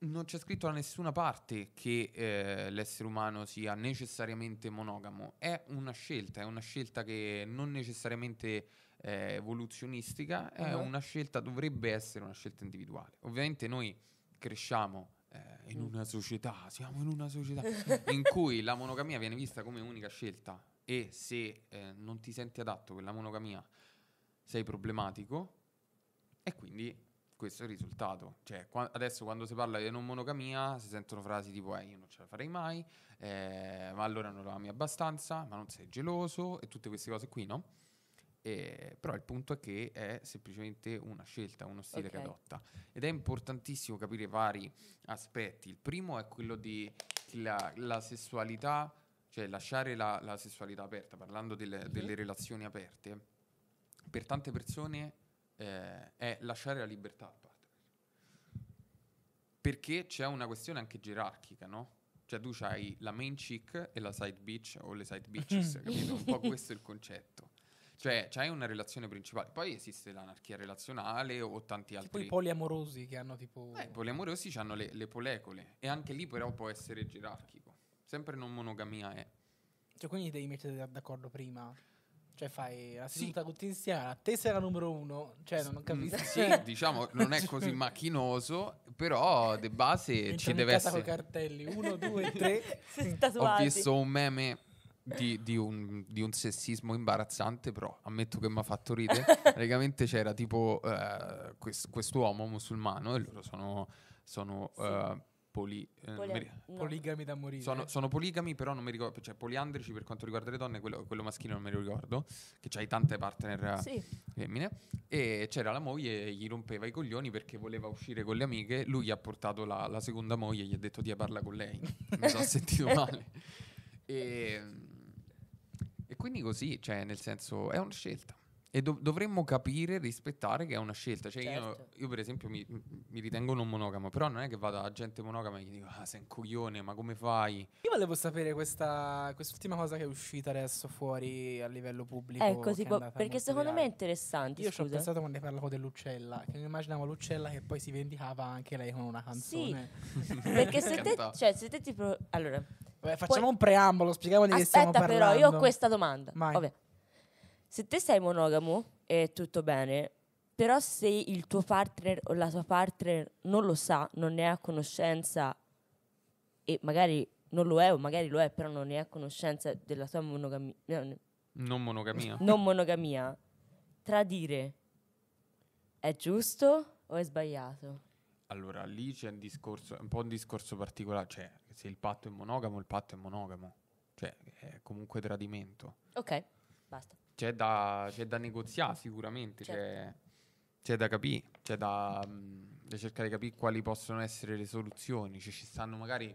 non c'è scritto da nessuna parte che eh, l'essere umano sia necessariamente monogamo, è una scelta, è una scelta che non necessariamente eh, evoluzionistica, è uh-huh. una scelta, dovrebbe essere una scelta individuale. Ovviamente noi cresciamo eh, in mm. una società, siamo in una società in cui la monogamia viene vista come unica scelta e se eh, non ti senti adatto con la monogamia sei problematico e quindi questo è il risultato. Cioè, qua, adesso quando si parla di non monogamia si sentono frasi tipo eh, io non ce la farei mai, eh, ma allora non lo ami abbastanza, ma non sei geloso e tutte queste cose qui, no? Eh, però il punto è che è semplicemente una scelta, uno stile okay. che adotta. Ed è importantissimo capire vari aspetti. Il primo è quello di la, la sessualità, cioè lasciare la, la sessualità aperta, parlando delle, mm-hmm. delle relazioni aperte. Per tante persone eh, è lasciare la libertà al partner. Perché c'è una questione anche gerarchica, no? Cioè tu hai la main chick e la side bitch o le side bitches, mm. capito? Un po' questo è il concetto. Cioè, c'hai una relazione principale. Poi esiste l'anarchia relazionale o tanti altri. Tipo i poliamorosi che hanno tipo. Eh, i poliamorosi hanno le, le, polecole. E anche lì, però, può essere gerarchico. Sempre non monogamia è. Cioè, quindi devi mettere d'accordo prima. Cioè fai la seduta sì. quotidiana, tessera numero uno, cioè non capisco. Sì, diciamo, non è così macchinoso, però di base Entro ci deve essere... con cartelli, uno, due, tre. Ho visto un meme di, di, un, di, un, sessismo imbarazzante, però ammetto che mi ha fatto ridere. Praticamente c'era tipo uh, quest, quest'uomo musulmano e loro sono, sono sì. uh, poli, eh, Poli- no. poligami da morire. Sono, sono poligami, però non mi ricordo, cioè poliandrici per quanto riguarda le donne, quello, quello maschile non me lo ricordo, che c'hai tante partner Sì. femmine. E c'era la moglie, gli rompeva i coglioni perché voleva uscire con le amiche, lui gli ha portato la, la seconda moglie, gli ha detto ti parla con lei, mi sono sentito male. E, e quindi così, cioè nel senso è una scelta. E do- dovremmo capire, rispettare che è una scelta. Cioè certo. io, io, per esempio, mi, mi, ritengo non monogamo, però non è che vado a gente monogama e gli dico, ah, sei un coglione, ma come fai? Io volevo sapere questa, quest'ultima cosa che è uscita adesso fuori a livello pubblico. Ecco, eh, tipo, perché secondo me è interessante. Io scusa. ci ho pensato quando parlavo dell'uccella, che mi immaginavo l'uccella che poi si vendicava anche lei con una canzone. Sì, perché se te, cioè, se te ti... Pro- allora... Beh, facciamo poi... un preambolo, spieghiamo di Aspetta, che stiamo parlando. Aspetta però, io ho questa domanda. Vai. Ovvero, se te sei monogamo è tutto bene, però se il tuo partner o la tua partner non lo sa, non ne ha conoscenza e magari non lo è o magari lo è, però non ne ha conoscenza della tua monogamia. Non monogamia. Non monogamia. Tradire è giusto o è sbagliato? Allora, lì c'è un discorso, un po' un discorso particolare, cioè se il patto è monogamo, il patto è monogamo, cioè è comunque tradimento. Ok, basta c'è da, c'è da negoziare sicuramente, certo. c'è, c'è, da capire, c'è da, da, cercare di capire quali possono essere le soluzioni. Cioè, ci stanno magari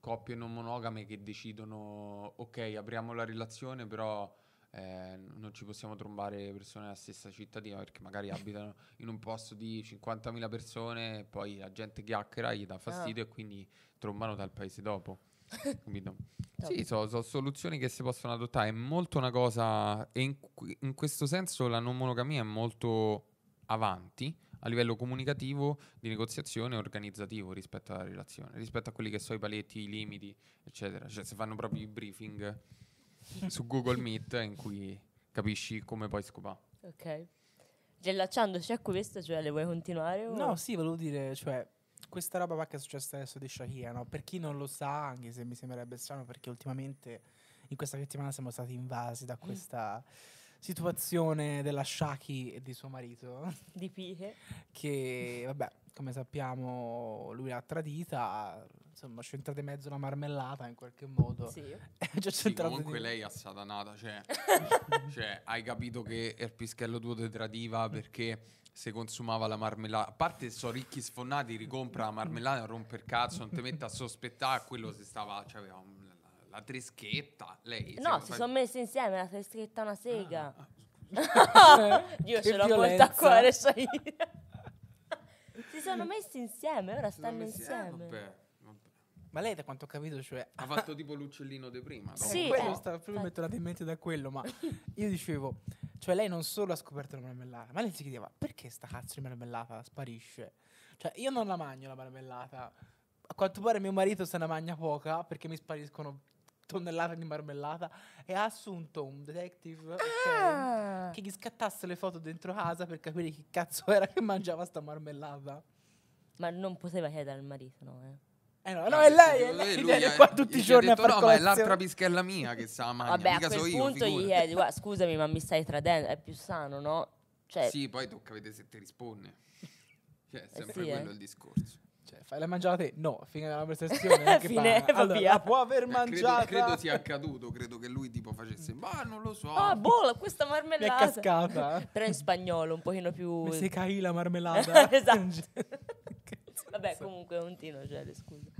coppie non monogame che decidono, ok, apriamo la relazione, però eh, non ci possiamo trombare persone della stessa cittadina perché magari abitano in un posto di 50.000 persone, e poi la gente chiacchiera, gli dà ah. fastidio ah. e quindi trombano dal paese dopo. Capito? Sì, sono so soluzioni che si possono adottare. È molto una cosa. E in, in questo senso la non monogamia è molto avanti a livello comunicativo, di negoziazione e organizzativo rispetto alla relazione, rispetto a quelli che sono i paletti, i limiti, eccetera. Cioè, si fanno proprio i briefing su Google Meet in cui capisci come puoi scopare. Ok. Riallacciandoci a questo, cioè, le vuoi continuare? O? No, sì, volevo dire, cioè, questa roba qua che è successa adesso di Shakira, no? Per chi non lo sa, anche se mi sembrerebbe strano, perché ultimamente in questa settimana siamo stati invasi da questa situazione della Shaki e di suo marito. Di Piche. Che, vabbè, come sappiamo, lui l'ha tradita, insomma, c'è c'entrate in mezzo una marmellata in qualche modo. Sì. cioè, sì comunque di... lei ha satanata, cioè, cioè, hai capito che il pischello tuo te tradiva perché se consumava la marmellata. A parte so ricchi sfonnati, ricompra la marmellata, rompe il cazzo, non ti mette a sospettare, quello se stava, cioè aveva un, la, la, treschetta, lei. No, si sono messi insieme la treschetta una sega. Ah, ah, Dio ce l'ho molto a cuore, Shaira. si sono messi insieme, ora stanno insieme. insieme. Eh, ma lei da quanto ho capito, cioè... Ha fatto tipo l'uccellino di prima. Sì. Quello eh. stava prima in mente da quello, ma io dicevo, cioè lei non solo ha scoperto la marmellata, ma lei si chiedeva perché sta cazzo di marmellata sparisce? Cioè io non la mangio la marmellata. A quanto pare mio marito se ne mangia poca perché mi spariscono tonnellate di marmellata e ha assunto un detective ah. okay, che gli scattasse le foto dentro casa per capire chi cazzo era che mangiava sta marmellata. Ma non poteva chiedere al marito, no? Eh? Eh no, no, è lei, è lei, lui, viene qua tutti i giorni detto, a far No, ma è l'altra pischella mia che sa mangia, Vabbè, mica a quel so punto figurati. gli chiedi, guarda, scusami, ma mi stai tradendo, è più sano, no? Cioè, sì, poi tocca vedere se ti risponde. Cioè, è eh sempre sì, eh. quello eh. il discorso. Cioè, fai la mangiata te? No, fine della prestazione. che fine, va Allora, la può aver mangiato. Eh, credo, credo, sia accaduto, credo che lui tipo facesse, ma non lo so. Ah, boh, questa marmellata. è cascata. Però in spagnolo, un pochino più... se caì la marmellata. esatto. Vabbè, comunque un continua, Gele, scusa.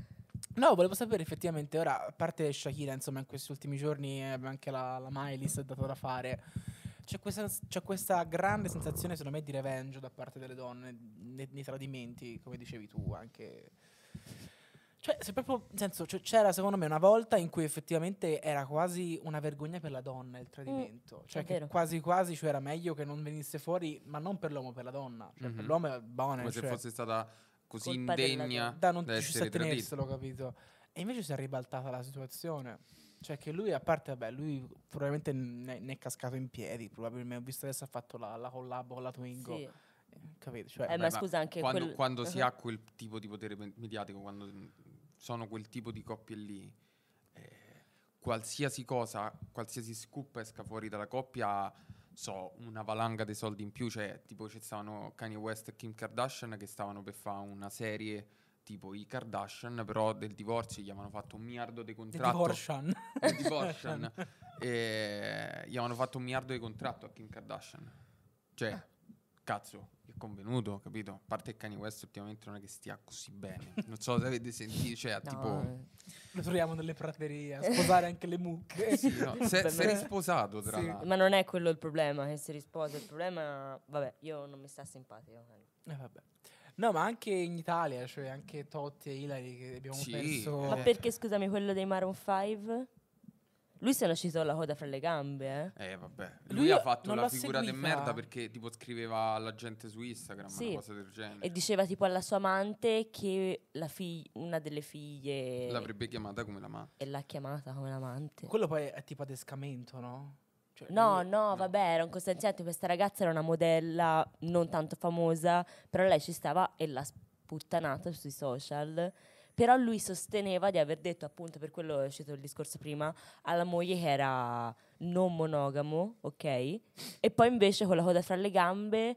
No, volevo sapere effettivamente, ora, a parte Shakira, insomma, in questi ultimi giorni eh, anche la, la Miley è dato da fare. C'è questa, c'è questa, grande sensazione, secondo me, di revenge da parte delle donne, nei, nei tradimenti, come dicevi tu, anche... Cioè, se proprio, nel senso, cioè, c'era secondo me una volta in cui effettivamente era quasi una vergogna per la donna il tradimento. Mm, cioè, che quasi quasi cioè, era meglio che non venisse fuori, ma non per l'uomo, per la donna. Cioè, mm-hmm. per mhm. l'uomo è buono. Come cioè. se fosse stata così indegna da non ci sa tenerselo, capito? E invece si è ribaltata la situazione. Cioè che lui, a parte, vabbè, lui probabilmente ne, ne è cascato in piedi, probabilmente, ho visto adesso ha fatto la, la collab con la Twingo. Sì. Eh, capito? Cioè, eh, vabbè, ma scusa, anche quando, quel... quando si ha quel tipo di potere mediatico, quando sono quel tipo di coppie lì, eh, qualsiasi cosa, qualsiasi scoop esca fuori dalla coppia so, una valanga di soldi in più, cioè tipo ci stavano Kanye West e Kim Kardashian che stavano per fare una serie tipo i Kardashian, però del divorzio gli avevano fatto un miliardo di contratto. Divorcian. Il divorcian. e gli avevano fatto un miliardo di contratto a Kim Kardashian. Cioè, eh. cazzo, convenuto, capito? A parte che Kanye West ultimamente non è che stia così bene. Non so se avete sentito, cioè, no, tipo... Eh, lo troviamo nelle praterie, a sposare anche le mucche. Sì, no. Se, risposato, tra sì. l'altro. Ma non è quello il problema, che si risposa. Il problema... Vabbè, io non mi sta simpatico. Eh, vabbè. No, ma anche in Italia, cioè anche Totti e Hilary che abbiamo sì. perso. Ma perché, scusami, quello dei Maroon 5? Lui si è uscito la coda fra le gambe. Eh, eh vabbè. Lui, lui ha fatto la figura di merda perché tipo scriveva alla gente su Instagram, sì. una cosa del genere. E diceva tipo alla sua amante che fig- una delle figlie l'avrebbe chiamata come l'amante. E l'ha chiamata come l'amante. Quello poi è tipo adescamento, no? Cioè, no, lui, no, no, vabbè, era un consenziente. Questa ragazza era una modella non tanto famosa, però lei ci stava e l'ha sputtanata sui social però lui sosteneva di aver detto appunto per quello è uscito il discorso prima alla moglie che era non monogamo ok e poi invece con la coda fra le gambe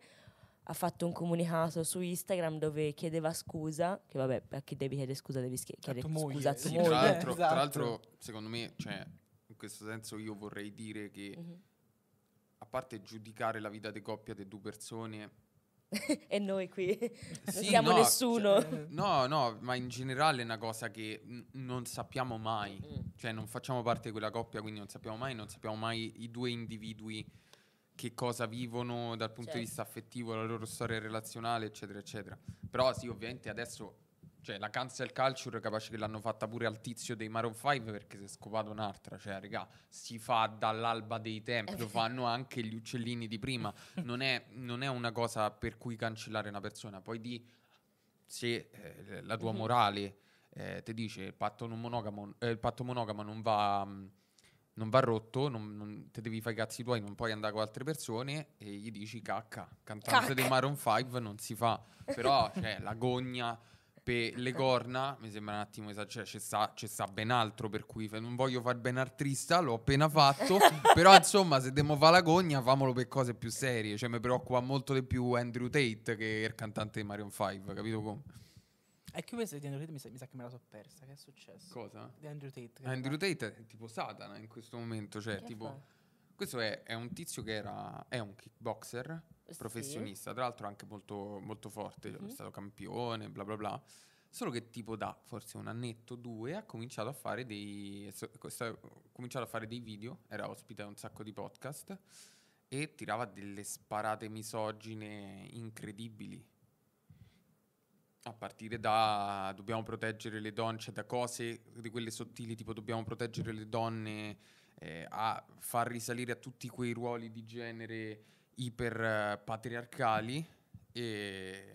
ha fatto un comunicato su Instagram dove chiedeva scusa che vabbè a chi devi chiedere scusa devi chiedere scusa a tua sì, moglie tra l'altro, esatto. tra l'altro, secondo me cioè, in questo senso io vorrei dire che mm-hmm. a parte giudicare la vita di coppia di due persone e noi qui non siamo no, nessuno. Cioè, no, no, ma in generale è una cosa che n- non sappiamo mai, mm, mm. cioè non facciamo parte di quella coppia, quindi non sappiamo mai, non sappiamo mai i due individui che cosa vivono dal punto certo. di vista affettivo, la loro storia relazionale, eccetera, eccetera. Però sì, ovviamente adesso cioè, la cancel culture è capace che l'hanno fatta pure al tizio dei Maroon 5 perché si è scopato un'altra. Cioè, raga, si fa dall'alba dei tempi, lo fanno anche gli uccellini di prima. Non è, non è una cosa per cui cancellare una persona. Poi di se eh, la tua mm-hmm. morale eh, ti dice il patto, monogamo, eh, il patto monogamo non va... Mh, mm, non va rotto, non, non te devi fare i cazzi tuoi, non puoi andare con altre persone e gli dici cacca, cantante cacca. dei Maroon 5 non si fa, però cioè, la gogna, per le corna mi sembra un attimo esagerato, cioè, c'è sta, sta ben altro per cui non voglio far ben artrista, l'ho appena fatto, però insomma se devo fare la gogna famolo per cose più serie, cioè mi preoccupa molto di più Andrew Tate che il cantante di Marion 5, capito come? E che questa di Andrew Tate mi sa, mi sa che me la so persa, che è successo? Cosa? Di Andrew Tate. Andrew Tate è tipo Satana in questo momento, cioè che tipo... Fa? Questo è, è un tizio che era... è un kickboxer professionista, sì. tra l'altro anche molto, molto forte, mm-hmm. è stato campione, bla bla bla. Solo che tipo da forse un annetto o due ha cominciato a fare dei ha cominciato a fare dei video, era ospite a un sacco di podcast e tirava delle sparate misogine incredibili. A partire da dobbiamo proteggere le donne, cioè da cose di quelle sottili tipo dobbiamo proteggere le donne eh, a far risalire a tutti quei ruoli di genere iper patriarcali e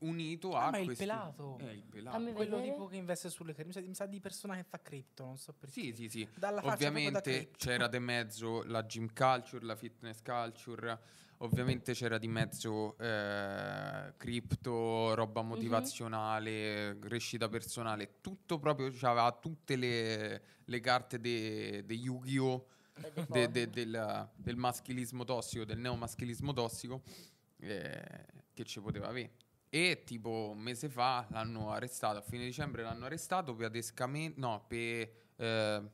unito ah, a ma il questi... pelato eh, il pelato Fammi quello vedere. tipo che investe sulle cripto mi, sa di persona che fa cripto non so perché sì sì sì Dalla ovviamente c'era di mezzo la gym culture la fitness culture ovviamente c'era di mezzo eh, cripto roba mhm. motivazionale mm-hmm. crescita personale tutto proprio aveva tutte le, le carte degli de Yu-Gi-Oh de, de, del, del, maschilismo tossico, del neomaschilismo tossico eh, che ci poteva avere. E tipo un mese fa l'hanno arrestato, a fine dicembre l'hanno arrestato per adescamento, no, per, eh, eh,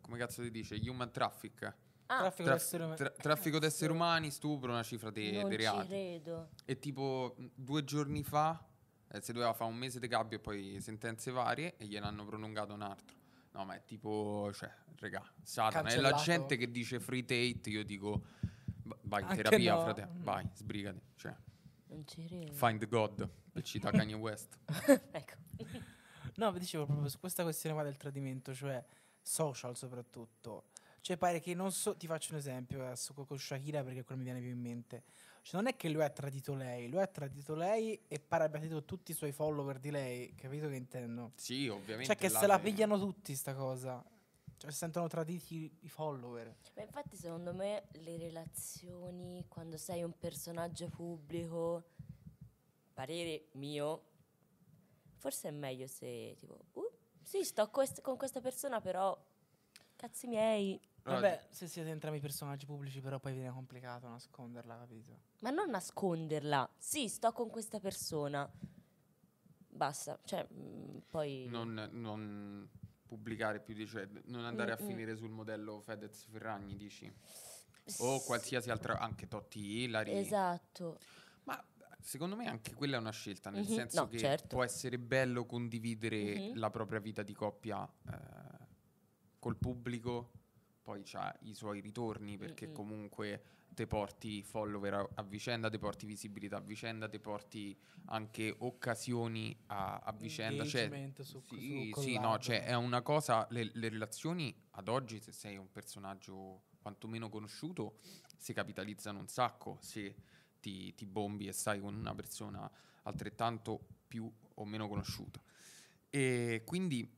come cazzo si dice, human traffic. Ah. Traffico, d'esseri tra- tra- d'esseri umani, stupro, una cifra dei de reati. Credo. E tipo due giorni fa eh, si doveva fare un mese di gabbia e poi sentenze varie e gliel'hanno prolungato un altro. No, ma è tipo, cioè, regà, Satana è la gente che dice free Tate, io dico vai in terapia, no. frate, vai, sbrigati, cioè. Non ci Find God, per città Kanye West. ecco. No, vi dicevo proprio su questa questione qua del tradimento, cioè social soprattutto. Cioè pare che non so, ti faccio un esempio adesso eh, con Shakira perché quello mi viene più in mente cioè, non è che lui ha tradito lei, lui ha tradito lei e pare abbia tradito tutti i suoi follower di lei. Capito che intendo? Sì, ovviamente. Cioè, che se la pigliano tutti, sta cosa. Cioè, si sentono traditi i follower. Ma infatti, secondo me, le relazioni, quando sei un personaggio pubblico, parere mio, forse è meglio se tipo, uh, sì, sto quest- con questa persona, però cazzi miei. Vabbè, se siete entrambi personaggi pubblici, però poi viene complicato nasconderla, capito? Ma non nasconderla. Sì, sto con questa persona. Basta, cioè, mh, mm, poi... Non, non pubblicare più cioè, non andare a Mm-mm. finire sul modello Fedez Ferragni, dici? O qualsiasi altra, anche Totti Ilari. Esatto. Ma secondo me anche quella è una scelta, nel Mhm, senso no, che certo. può essere bello condividere Mhm. la propria vita di coppia eh, col pubblico poi ha i suoi ritorni mm, perché mm-hmm. comunque te porti follower a, a, vicenda, te porti visibilità a vicenda, te porti anche occasioni a, a vicenda. Cioè, su, sì, su sì no, cioè è una cosa, le, le relazioni ad oggi se sei un personaggio quantomeno conosciuto si capitalizzano un sacco se ti, ti bombi e stai con una persona altrettanto più o meno conosciuta. E quindi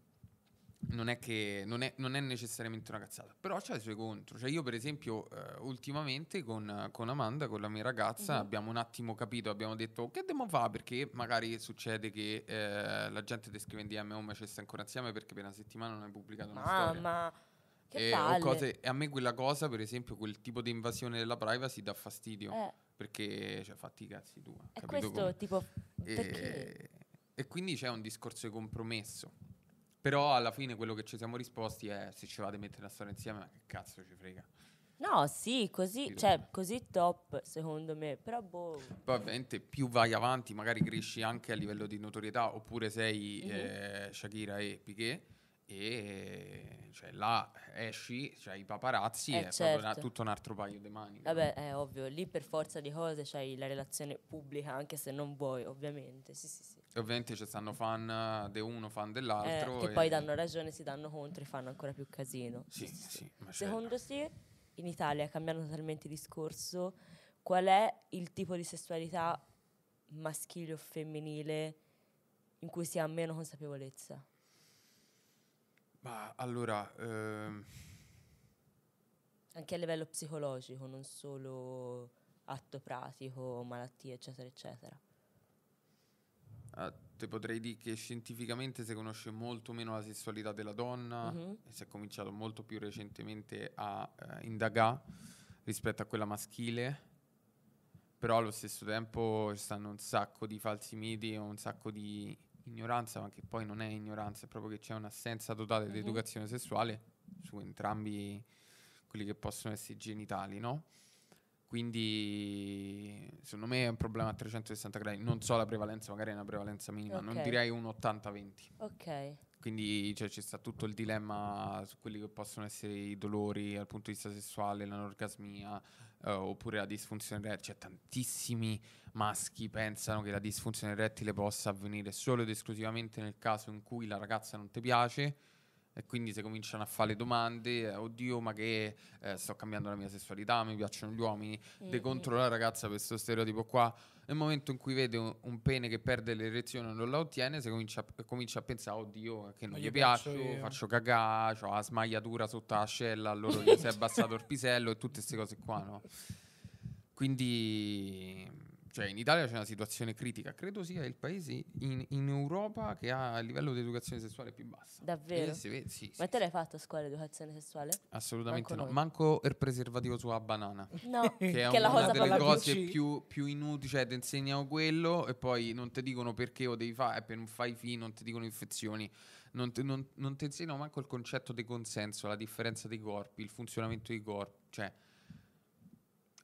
non è, che, non, è, non è, necessariamente una cazzata, però c'è i suoi contro. Cioè io, per esempio, eh, ultimamente con, con, Amanda, con la mia ragazza, mm-hmm. abbiamo un attimo capito, abbiamo detto che dobbiamo fare perché magari succede che eh, la gente ti scrive in DM oh ma ci sta ancora insieme perché per una settimana non hai pubblicato una Mamma. storia. Che eh, cose, e a me quella cosa, per esempio, quel tipo di invasione della privacy dà fastidio. Eh. Perché, cioè, fatti i cazzi tu. E questo, come? tipo, e, eh, e quindi c'è un discorso di compromesso. Però alla fine quello che ci siamo risposti è se ci vado a mettere la storia insieme, ma che cazzo ci frega. No, sì, così, cioè, così top secondo me, però boh. Poi ovviamente più vai avanti, magari cresci anche a livello di notorietà, oppure sei mm-hmm. eh, Shakira e Piquet e cioè, là esci, cioè i paparazzi, eh, è certo. una, tutto un altro paio di mani. Vabbè, è eh, ovvio, lì per forza di cose c'hai la relazione pubblica, anche se non vuoi, ovviamente. Sì, sì, sì. Ovviamente ci stanno fan eh, di uno, fan dell'altro. Eh, che poi danno ragione, si danno contro e fanno ancora più casino. Sì, sì, sì. Certo. Secondo te, in Italia, cambiando totalmente discorso, qual è il tipo di sessualità maschile o femminile in cui si ha meno consapevolezza? Ma allora... Ehm... Anche a livello psicologico, non solo atto pratico, malattie, eccetera, eccetera. Ah, te potrei dire che scientificamente si conosce molto meno la sessualità della donna mm-hmm. e si è cominciato molto più recentemente a uh, indagare rispetto a quella maschile, però allo stesso tempo ci stanno un sacco di falsi miti e un sacco di ignoranza, ma che poi non è ignoranza, è proprio che c'è un'assenza totale mm-hmm. di educazione sessuale su entrambi quelli che possono essere genitali, no? Quindi secondo me è un problema a 360 gradi. Non so la prevalenza, magari è una prevalenza minima, okay. non direi un 80-20. Ok. Quindi cioè, ci sta tutto il dilemma su quelli che possono essere i dolori dal punto di vista sessuale, l'anorgasmia eh, oppure la disfunzione erettile. Cioè, tantissimi maschi pensano che la disfunzione rettile possa avvenire solo ed esclusivamente nel caso in cui la ragazza non ti piace e quindi si cominciano a fare domande, eh, oddio ma che eh, sto cambiando la mia sessualità, mi piacciono gli uomini, mm-hmm. decontro la ragazza per questo stereotipo qua, nel momento in cui vede un, un pene che perde l'erezione e non la ottiene, si comincia, comincia, a pensare, oddio che non, non gli, gli piaccio, faccio cagà, ho la smagliatura sotto l'ascella, allora gli si è abbassato il pisello e tutte queste cose qua, no? Quindi cioè, in Italia c'è una situazione critica. Credo sia il paese in, in Europa che ha il livello di educazione sessuale più basso. Davvero? Eh, sì, Ma te l'hai fatto a scuola educazione sessuale? Assolutamente Manco no. Noi. Manco il preservativo sulla banana. No, che, che è, è la cosa delle cose più, più, inutili. Cioè, ti insegnano quello e poi non ti dicono perché o devi fare, per non fai fi, non ti dicono infezioni. Non, non, non ti insegnano manco il concetto di consenso, la differenza dei corpi, il funzionamento dei corpi. Cioè,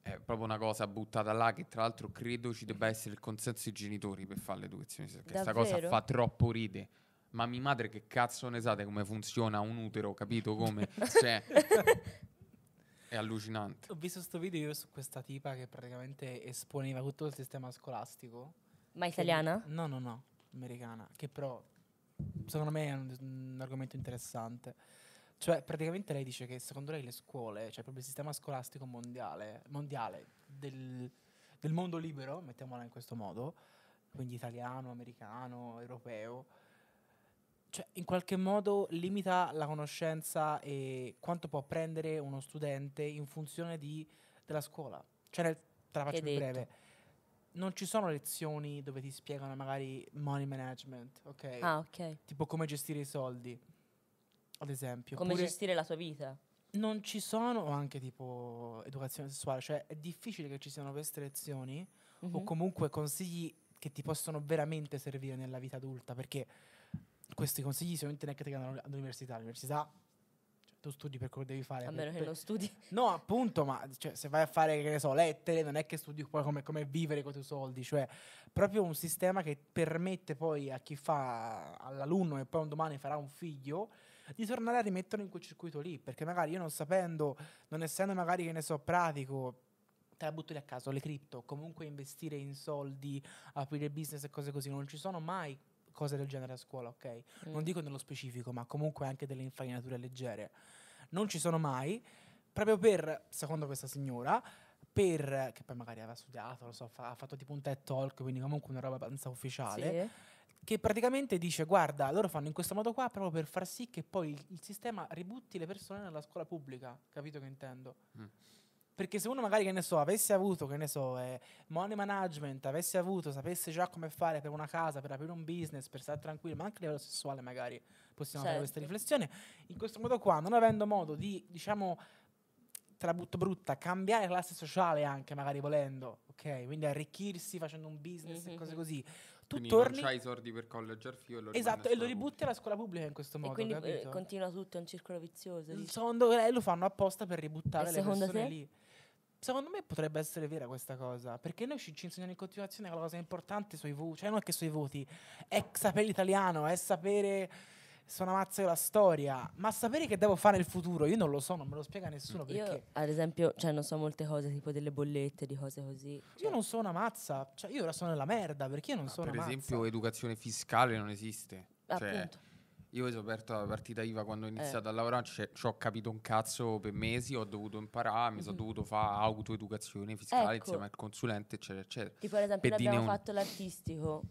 è proprio una cosa buttata là che tra l'altro credo ci debba essere il consenso dei genitori per fare l'educazione sessuale. Questa cosa fa troppo ride. Ma mia madre che cazzo ne sa come funziona un utero, capito come? cioè, è allucinante. Ho visto questo video io su questa tipa che praticamente esponeva tutto il sistema scolastico. Ma italiana? Che, no, no, no, americana. Che però, secondo me è un, un argomento interessante cioè, praticamente lei dice che secondo lei le scuole, cioè proprio il sistema scolastico mondiale, mondiale del, del mondo libero, mettiamola in questo modo, quindi italiano, americano, europeo, cioè, in qualche modo limita la conoscenza e quanto può apprendere uno studente in funzione di, della scuola. Cioè, nel, te la faccio in breve. Non ci sono lezioni dove ti spiegano magari money management, ok? Ah, ok. Tipo come gestire i soldi ad esempio. Come Oppure gestire la tua vita. Non ci sono, o anche tipo educazione sessuale, cioè è difficile che ci siano restrizioni mm-hmm. o mhm. comunque consigli che ti possono veramente servire nella vita adulta, perché questi consigli sono neanche te che andano all'università, all'università cioè, tu studi per quello che devi fare. A meno per, che lo studi. No, appunto, ma cioè, se vai a fare, che ne so, lettere, non è che studi poi come, come vivere con i tuoi soldi, cioè proprio un sistema che permette poi a chi fa, all'alunno e poi un domani farà un figlio, di tornare a rimetterlo in quel circuito lì, perché magari io non sapendo, non essendo magari che ne so pratico, te la butto lì a caso, le cripto, comunque investire in soldi, aprire business e cose così, non ci sono mai cose del genere a scuola, ok? Mm. Non dico nello specifico, ma comunque anche delle infarinature leggere. Non ci sono mai, proprio per, secondo questa signora, per, che poi magari aveva studiato, so, fa, ha fatto tipo un TED Talk, quindi comunque una roba abbastanza ufficiale. Sì che praticamente dice guarda, loro fanno in questo modo qua proprio per far sì che poi il, il sistema ributti le persone nella scuola pubblica, capito che intendo? Mm. Perché se uno magari, che ne so, avesse avuto, che ne so, eh, money management, avesse avuto, sapesse già come fare per una casa, per aprire un business, per stare tranquillo, ma anche a livello sessuale magari possiamo certo. fare questa certo. riflessione, in questo modo qua, non avendo modo di, diciamo, tra butto brutta, cambiare classe sociale anche magari volendo, ok? Quindi arricchirsi facendo un business mm-hmm. e cose mm-hmm. così, tu quindi torni... non c'hai i soldi per college al fio e lo Esatto, e lo ributti alla scuola pubblica in questo modo, e quindi eh, continua tutto, è un circolo vizioso. Il secondo lei lo fanno apposta per ributtare e le persone te? lì. Secondo me potrebbe essere vera questa cosa, perché noi ci, ci insegniamo in continuazione che la cosa importante sui voti, cioè non è che sui voti, è sapere l'italiano, è sapere sono ammazzo io la storia, ma sapere che devo fare nel futuro, io non lo so, non me lo spiega nessuno perché. Io, ad esempio, cioè, non so molte cose, tipo delle bollette, di cose così. Cioè. Io non sono una mazza, cioè, io ora sono nella merda, perché io non ma ah, sono una mazza. Per esempio, mazza. educazione fiscale non esiste. Cioè, Appunto. Io ho aperto la partita IVA quando ho iniziato eh. a lavorare, cioè, ci ho capito un cazzo per mesi, ho dovuto imparare, mi mm-hmm. sono mhm. dovuto fare autoeducazione fiscale ecco. insieme al consulente, eccetera, eccetera. Tipo ad esempio per abbiamo un... fatto l'artistico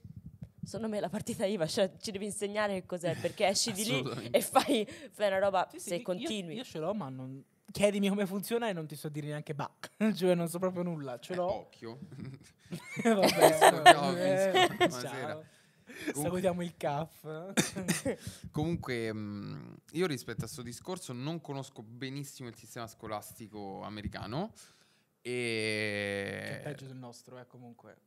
secondo me la partita IVA cioè, ci devi insegnare che cos'è, perché esci di lì e fai, fai una roba sì, sì, se continui. Io, io ce l'ho, ma non, chiedimi come funziona e non ti so dire neanche bah, cioè non so proprio nulla, ce l'ho. Occhio. Vabbè, eh, Buonasera. Comunque, Salutiamo il CAF. comunque, mh, mm, io rispetto a questo discorso non conosco benissimo il sistema scolastico americano. E... Che è peggio del nostro, eh, comunque.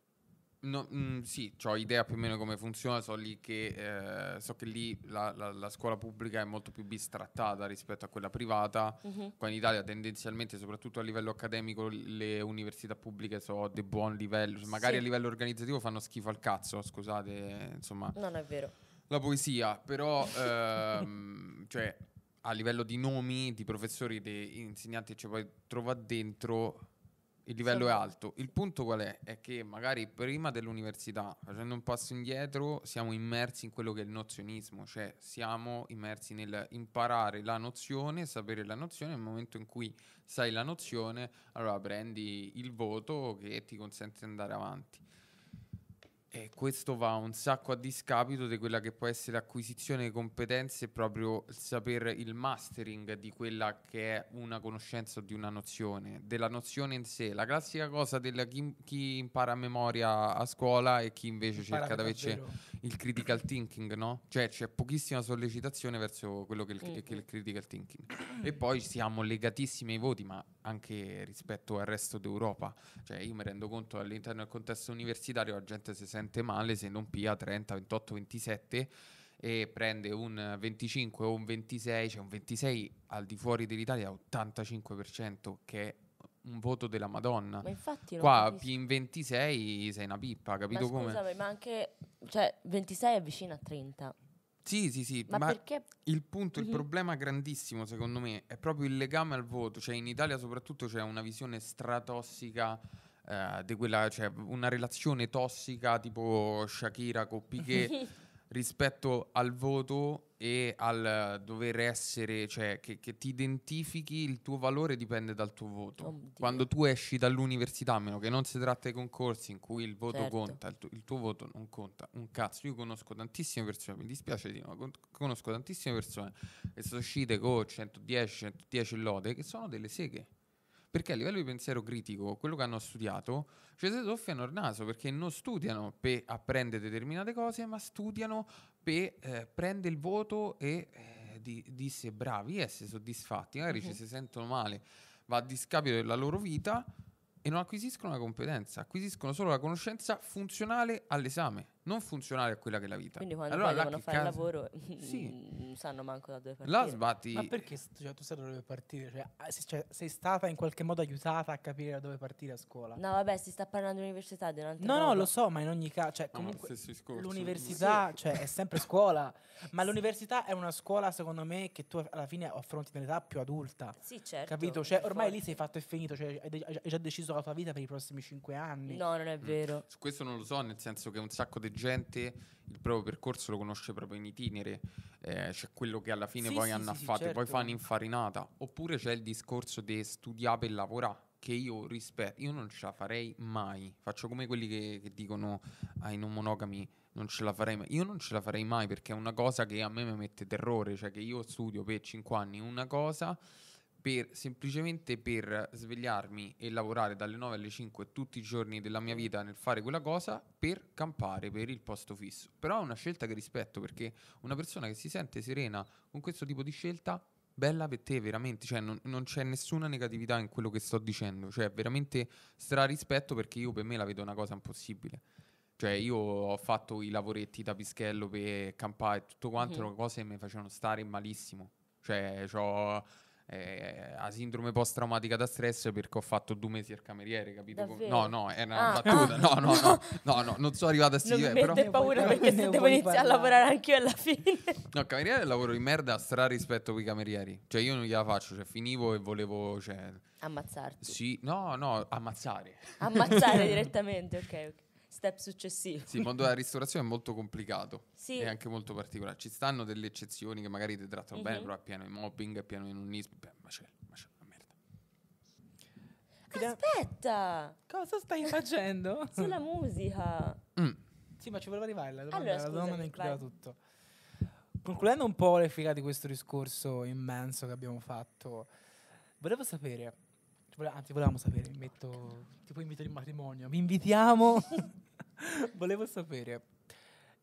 No, mh, mm, sì, ho idea più o meno come funziona, so, che, eh, so che lì la, la, la, scuola pubblica è molto più bistrattata rispetto a quella privata, mm-hmm. qua in Italia tendenzialmente, soprattutto a livello accademico, le università pubbliche sono di buon livello, cioè magari sì. a livello organizzativo fanno schifo al cazzo, scusate, insomma. Non è vero. La poesia, però, ehm, cioè, a livello di nomi, di professori, di insegnanti cioè, poi trova dentro il livello sì. è alto. Il punto qual è? È che magari prima dell'università, facendo un passo indietro, siamo immersi in quello che è il nozionismo, cioè siamo immersi nel imparare la nozione, sapere la nozione, nel momento in cui sai la nozione, allora prendi il voto che ti consente di andare avanti. E questo va un sacco a discapito di quella che può essere l'acquisizione di competenze, proprio il sapere il mastering di quella che è una conoscenza di una nozione, della nozione in sé. La classica cosa della chi, chi, impara a memoria a scuola e chi invece impara cerca di averci il critical thinking, no? Cioè c'è pochissima sollecitazione verso quello che è il, mm-hmm. che è il critical thinking. E poi siamo legatissimi ai voti, ma anche rispetto al resto d'Europa. Cioè, io mi rendo conto all'interno del contesto universitario la gente si sente male se non pia 30, 28, 27 e prende un 25 o un 26, cioè un 26 al di fuori dell'Italia 85% che è un voto della Madonna. Ma infatti Qua capisco. in 26 sei una pippa, capito ma scusami, come? ma anche cioè 26 è vicino a 30. Sì, sì, sì, ma, ma perché... il punto, il mm-hmm. problema grandissimo secondo me è proprio il legame al voto, cioè in Italia soprattutto c'è una visione stratossica eh, di quella, cioè una relazione tossica tipo Shakira con Piquet rispetto al voto e al dover essere, cioè che, che ti identifichi, il tuo valore dipende dal tuo voto. Oddio. Oh, Quando tu esci dall'università, a meno che non si tratta di concorsi in cui il voto certo. conta, il, tu, il, tuo voto non conta un cazzo. Io conosco tantissime persone, mi dispiace di no, con, conosco tantissime persone che sono uscite con 110, 110 lode, che sono delle seghe. Perché a livello di pensiero critico, quello che hanno studiato, cioè si soffiano il naso perché non studiano per apprendere determinate cose, ma studiano per eh, prendere il voto e eh, di, essere bravi, essere eh, soddisfatti. Magari uh-huh. ci mhm. si sentono male, va a discapito della loro vita e non acquisiscono la competenza, acquisiscono solo la conoscenza funzionale all'esame non funzionale a quella che è la vita. Quindi quando allora, devono fare casa... il lavoro sì. non sanno manco da dove partire. La sbatti... Ma perché cioè, tu sai da dove partire? Cioè, ah, cioè, sei stata in qualche modo aiutata a capire da dove partire a scuola? No, vabbè, si sta parlando dell'università di un'altra No, roba. no, lo so, ma in ogni caso, cioè, comunque l'università sì. Cioè, è sempre scuola, ma sì. l'università è una scuola secondo me che tu alla fine affronti nell'età più adulta. Sì, certo. Capito? Cioè, ormai lì sei fatto e finito, cioè hai già deciso la tua vita per i prossimi cinque anni. No, non è mm. vero. Mm. Questo non lo so, nel senso che un sacco di gente il proprio percorso lo conosce proprio in itinere, eh, c'è quello che alla fine sì, poi sì, hanno sì, fatto certo. poi fanno infarinata, oppure c'è il discorso di studiare per lavorare che io rispetto, io non ce la farei mai, faccio come quelli che, che dicono ai ah, non monogami non ce la farei mai, io non ce la farei mai perché è una cosa che a me mi mette terrore, cioè che io studio per 5 anni una cosa per, semplicemente per svegliarmi e lavorare dalle 9 alle 5 tutti i giorni della mia vita nel fare quella cosa per campare per il posto fisso. Però è una scelta che rispetto perché una persona che si sente serena con questo tipo di scelta, bella per te veramente, cioè non, non c'è nessuna negatività in quello che sto dicendo, cioè veramente stra rispetto perché io per me la vedo una cosa impossibile. Cioè, io ho fatto i lavoretti da pischello per campare, tutto quanto, mm. cose che mi facevano stare malissimo. Cioè, ho eh, a sindrome post-traumatica da stress perché ho fatto due mesi al cameriere, capito? Davvero? No, no, era una ah. battuta. no, no, no, no, no, non sono arrivato a sti livelli. Mi mette paura però... perché se devo iniziare parlare. a lavorare anch'io alla fine. No, cameriere è lavoro di merda stra rispetto ai camerieri. Cioè io non gliela faccio, cioè finivo e volevo... Cioè... Ammazzarti. Sì, no, no, ammazzare. Ammazzare direttamente, ok, ok step successivo. Sì, il mondo della ristorazione è molto complicato sì. e anche molto particolare. Ci stanno delle eccezioni che magari ti trattano mm-hmm. bene, mhm. però è pieno di mobbing, è pieno di nonnismo, c'è una merda. Aspetta! Cosa stai facendo? Sulla musica. Mm. Sì, ma ci voleva arrivare. La domanda, allora, la domanda includeva tutto. Concludendo un po' le fila di questo discorso immenso che abbiamo fatto, volevo sapere, anzi volevamo sapere, metto, tipo invito di matrimonio, vi invitiamo Volevo sapere,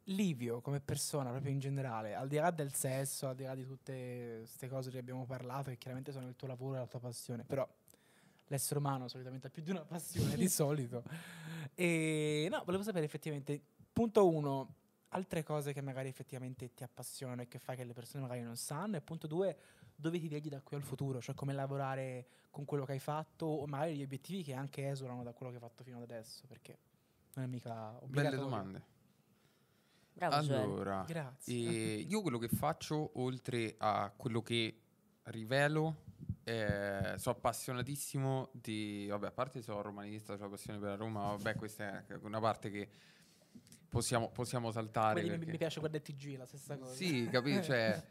Livio come persona, proprio in generale, al di là del sesso, al di là di tutte queste cose che abbiamo parlato, che chiaramente sono il tuo lavoro e la tua passione, però l'essere umano solitamente ha più di una passione di solito. E no, volevo sapere effettivamente, punto uno, altre cose che magari effettivamente ti appassionano e che fai che le persone magari non sanno, e punto due, dove ti vedi da qui al futuro, cioè come lavorare con quello che hai fatto o magari gli obiettivi che anche esulano da quello che hai fatto fino ad adesso, perché non è mica Belle domande. Bravo, allora, eh, io quello che faccio, oltre a quello che rivelo, eh, sono appassionatissimo di... Vabbè, a parte sono romanista, ho la passione per la Roma, vabbè, questa è una parte che possiamo, possiamo saltare. Perché... Mi, mi piace guardare TG, la stessa cosa. Sì, capisci? Cioè,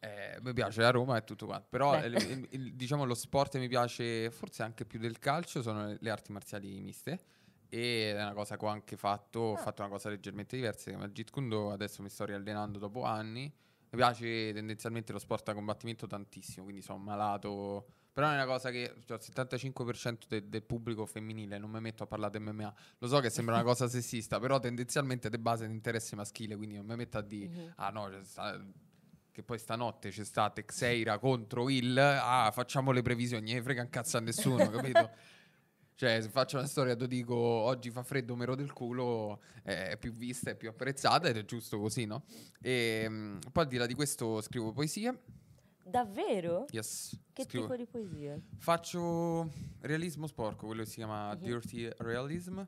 eh, mi piace la Roma e tutto quanto, però il, il, diciamo lo sport mi piace forse anche più del calcio, sono le arti marziali miste. E è una cosa che ho anche fatto, ho ah. fatto una cosa leggermente diversa, ma il Jeet Kune Do, adesso mi sto riallenando dopo anni. Mi piace tendenzialmente lo sport a combattimento tantissimo, quindi sono malato. Però è una cosa che cioè, il 75% de- del pubblico femminile, non mi metto a parlare di MMA. Lo so che sembra una cosa sessista, però tendenzialmente è base di interesse maschile, quindi non mi metto a dire, mm-hmm. ah no, sta, che poi stanotte c'è stata Texeira contro Will, ah facciamo le previsioni, ne frega un cazzo a nessuno, capito? Cioè, se faccio una storia dove dico oggi fa freddo, mero del culo, è più vista, è più apprezzata ed è giusto così, no? E ehm, mh, poi al di là di questo scrivo poesie. Davvero? Yes. Che scrivo. tipo di poesie? Faccio realismo sporco, quello che si chiama uh-huh. Dirty Realism,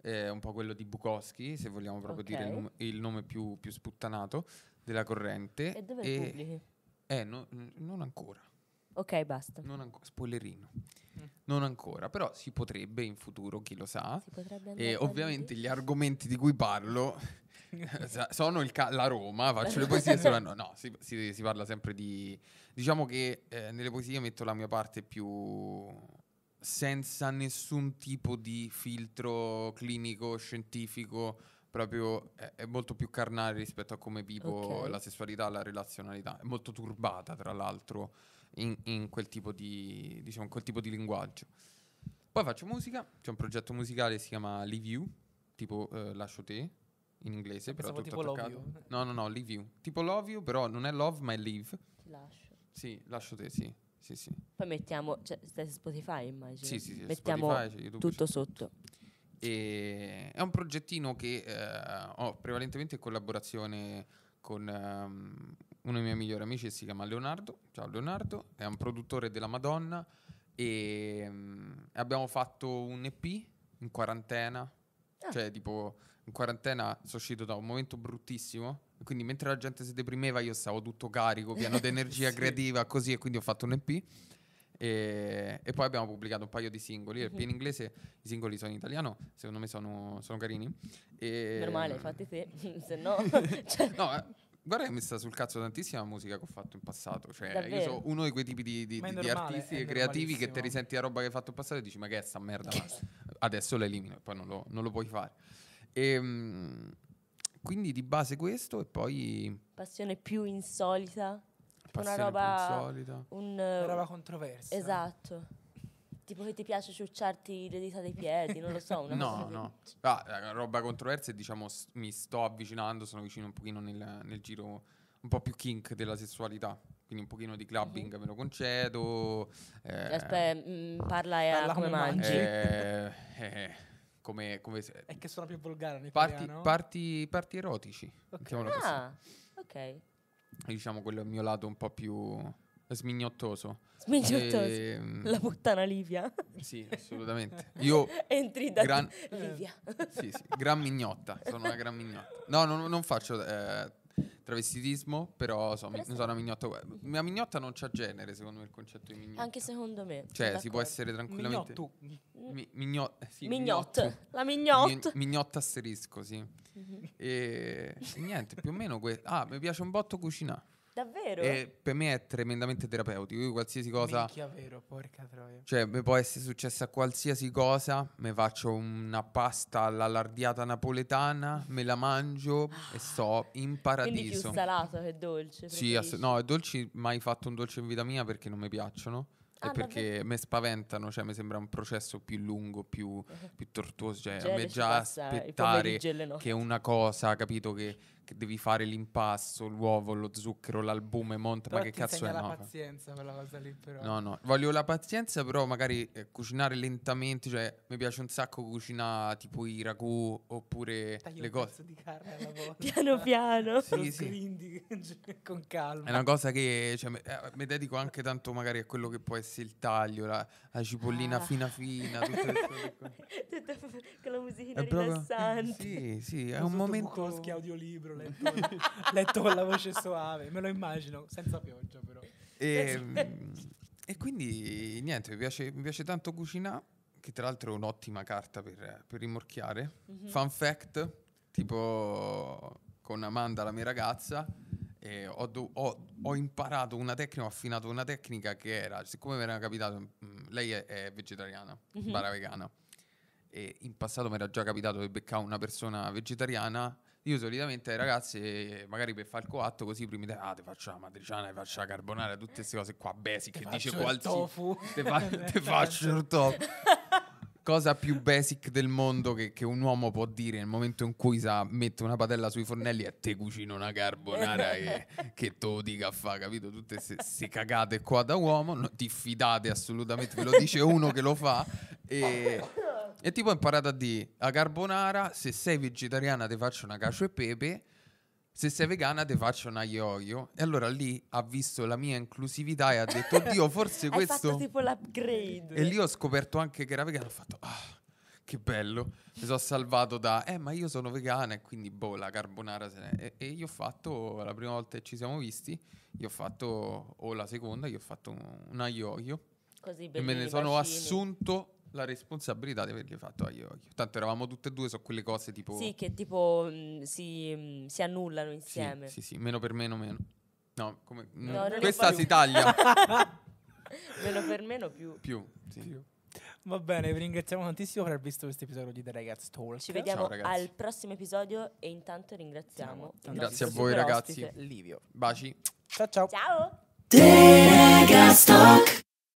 è un po' quello di Bukowski, se vogliamo proprio okay. dire il, nome, il nome più, più, sputtanato della corrente. E dove e... pubblichi? Eh, no, non ancora. Ok, basta. Non ancora, spoilerino. Mm. Non ancora, però si potrebbe in futuro, chi lo sa. e ovviamente gli argomenti di cui parlo sono ca- la Roma, faccio le poesie sulla... No, no si, si, si, parla sempre di... Diciamo che eh, nelle poesie metto la mia parte più senza nessun tipo di filtro clinico, scientifico, proprio è, è molto più carnale rispetto a come vivo okay. la sessualità, la relazionalità, è molto turbata tra l'altro in, in quel, tipo di, diciamo, quel tipo di linguaggio. Poi faccio musica, c'è un progetto musicale che si chiama Leave You, tipo eh, Lascio te in inglese, eh, però tutto tipo attaccato. No, no, no, Leave You. Tipo Love You, però non è Love, ma è Leave. Ti lascio. Sì, lascio te, sì. Sì, sì. Poi mettiamo, cioè, Spotify immagino. Sì, sì, sì mettiamo Spotify, YouTube, tutto sì. sotto. E è un progettino che eh, ho prevalentemente in collaborazione con um, uno dei miei migliori amici si chiama Leonardo, ciao Leonardo, è un produttore della Madonna e um, abbiamo fatto un EP in quarantena, ah. cioè tipo in quarantena sono uscito da un momento bruttissimo, quindi mentre la gente si deprimeva io stavo tutto carico, pieno di energia sì. creativa, così e quindi ho fatto un EP. E, e, poi abbiamo pubblicato un paio di singoli. Mm-hmm. in mhm. inglese, i singoli sono in italiano, secondo me sono, sono carini. E, Normale, fatti te, se no. cioè. no, eh, Guarda che mi sta sul cazzo tantissima musica che ho fatto in passato. Cioè, Davvero? io sono uno di quei tipi di, di, di, normale, di artisti creativi che te risenti la roba che hai fatto in passato e dici: Ma che è sta merda? adesso la elimino e poi non lo, non lo puoi fare. E, ehm, quindi di base questo e poi. Passione più insolita. Passione una roba. Più insolita. Un, una roba controversa. Esatto. Tipo che ti piace ciucciarti le dita dei piedi, non lo so. Una no, no. Che... Ah, eh, roba controversa e diciamo s- mi sto avvicinando, sono vicino un pochino nel, nel, giro un po' più kink della sessualità. Quindi un pochino di clubbing mm-hmm. me lo concedo. Eh, Aspetta, mm, parla, e eh, parla come mangi. Eh, eh, eh, come, come se... È che sono più volgare nei parti, parti, parti, erotici. Okay. Ah, così. ok. E diciamo quello è il mio lato un po' più Smignottoso. Smignottoso. E... Ehm, la puttana Livia. Sì, assolutamente. Io Entri da gran... Livia. Sì, sì, gran mignotta, sono una gran mignotta. No, non, non faccio eh, travestitismo, però so, mi, sono una mignotta. La mignotta non c'ha genere, secondo me il concetto di mignotta. Anche secondo me. Cioè, si può essere tranquillamente Mignottu. Mi, migno... Eh, sì, mignot. La mignot. mignotta asterisco, sì. Mm-hmm. E... e niente, più o meno questo. Ah, mi piace un botto cucinare. Davvero? E per me è tremendamente terapeutico. Io qualsiasi cosa. Minchia, vero, porca troia. Cioè, mi può essere successa qualsiasi cosa. Mi faccio una pasta all'allardiata napoletana, me la mangio e sto in paradiso. Quindi più salato che dolce. Sì, ass- no, dolci mai fatto un dolce in vita mia perché non mi piacciono. Ah, e perché mi spaventano, cioè mi sembra un processo più lungo, più, eh. più tortuoso. Cioè, cioè a me già aspettare che una cosa, capito, che che devi fare l'impasto, l'uovo, lo zucchero, l'albume, monta, però ma che cazzo è? No, la pazienza quella cosa lì però. No, no, voglio la pazienza però magari eh, cucinare lentamente, cioè mi piace un sacco cucinare tipo i ragù oppure Taglio le cose di carne alla volta. piano piano. sì, sì. Quindi con calma. È una cosa che cioè, eh, mi, dedico anche tanto magari a quello che può essere il taglio, la, la cipollina ah. fina fina, tutto Tutta con la musichina è rilassante. Proprio, sì, sì, è un momento Bukowski audiolibro letto, letto con la voce soave, me lo immagino, senza pioggia però. E, ehm, e quindi niente, mi piace, mi piace tanto cucinare, che tra l'altro è un'ottima carta per, per rimorchiare. Mm-hmm. Fun fact, tipo con Amanda, la mia ragazza, eh, ho, do- ho, ho, imparato una tecnica, ho affinato una tecnica che era, siccome mi era capitato, mm, lei è, è vegetariana, mm-hmm. bara vegana, e in passato mi era già capitato di beccare una persona vegetariana io solitamente ai ragazzi, magari per fare il coatto così, primi te, ah, te faccio la matriciana, te faccio la carbonara, tutte queste cose qua basic te che dice qualsiasi... tofu. Te, fa- te faccio il certo. tofu. Cosa più basic del mondo che, che, un uomo può dire nel momento in cui sa, mette una padella sui fornelli e te cucino una carbonara e, che te lo dica fa, capito? Tutte queste cagate qua da uomo, non ti fidate assolutamente, ve lo dice uno che lo fa e e tipo ho imparato a dire la carbonara, se sei vegetariana ti faccio una cacio e pepe, se sei vegana ti faccio una yo-yo. E allora lì ha visto la mia inclusività e ha detto, oddio, forse questo... Hai tipo l'upgrade. E lì ho scoperto anche che era vegana, ho fatto, ah, che bello. Mi sono salvato da, eh, ma io sono vegana e quindi, boh, la carbonara se ne... E, e io ho fatto, la prima volta che ci siamo visti, io ho fatto, o la seconda, io ho fatto una yo-yo. Così, e me ne sono bacini. assunto la responsabilità di avergli fatto agli occhi. Tanto eravamo tutte e due su quelle cose tipo... Sì, che tipo mh, mm, si, mh, mm, si, annullano insieme. Sì, sì, sì, meno per meno meno. No, come... no mh, mm, questa si taglia. meno per meno più. Più, sì. più. Va bene, vi ringraziamo tantissimo per aver visto questo episodio di The Ragazz Talk. Ci vediamo Ciao, al prossimo episodio e intanto ringraziamo. Grazie a voi ragazzi. Ospite. Livio. Baci. Ciao ciao. Ciao. The Ragazz Talk.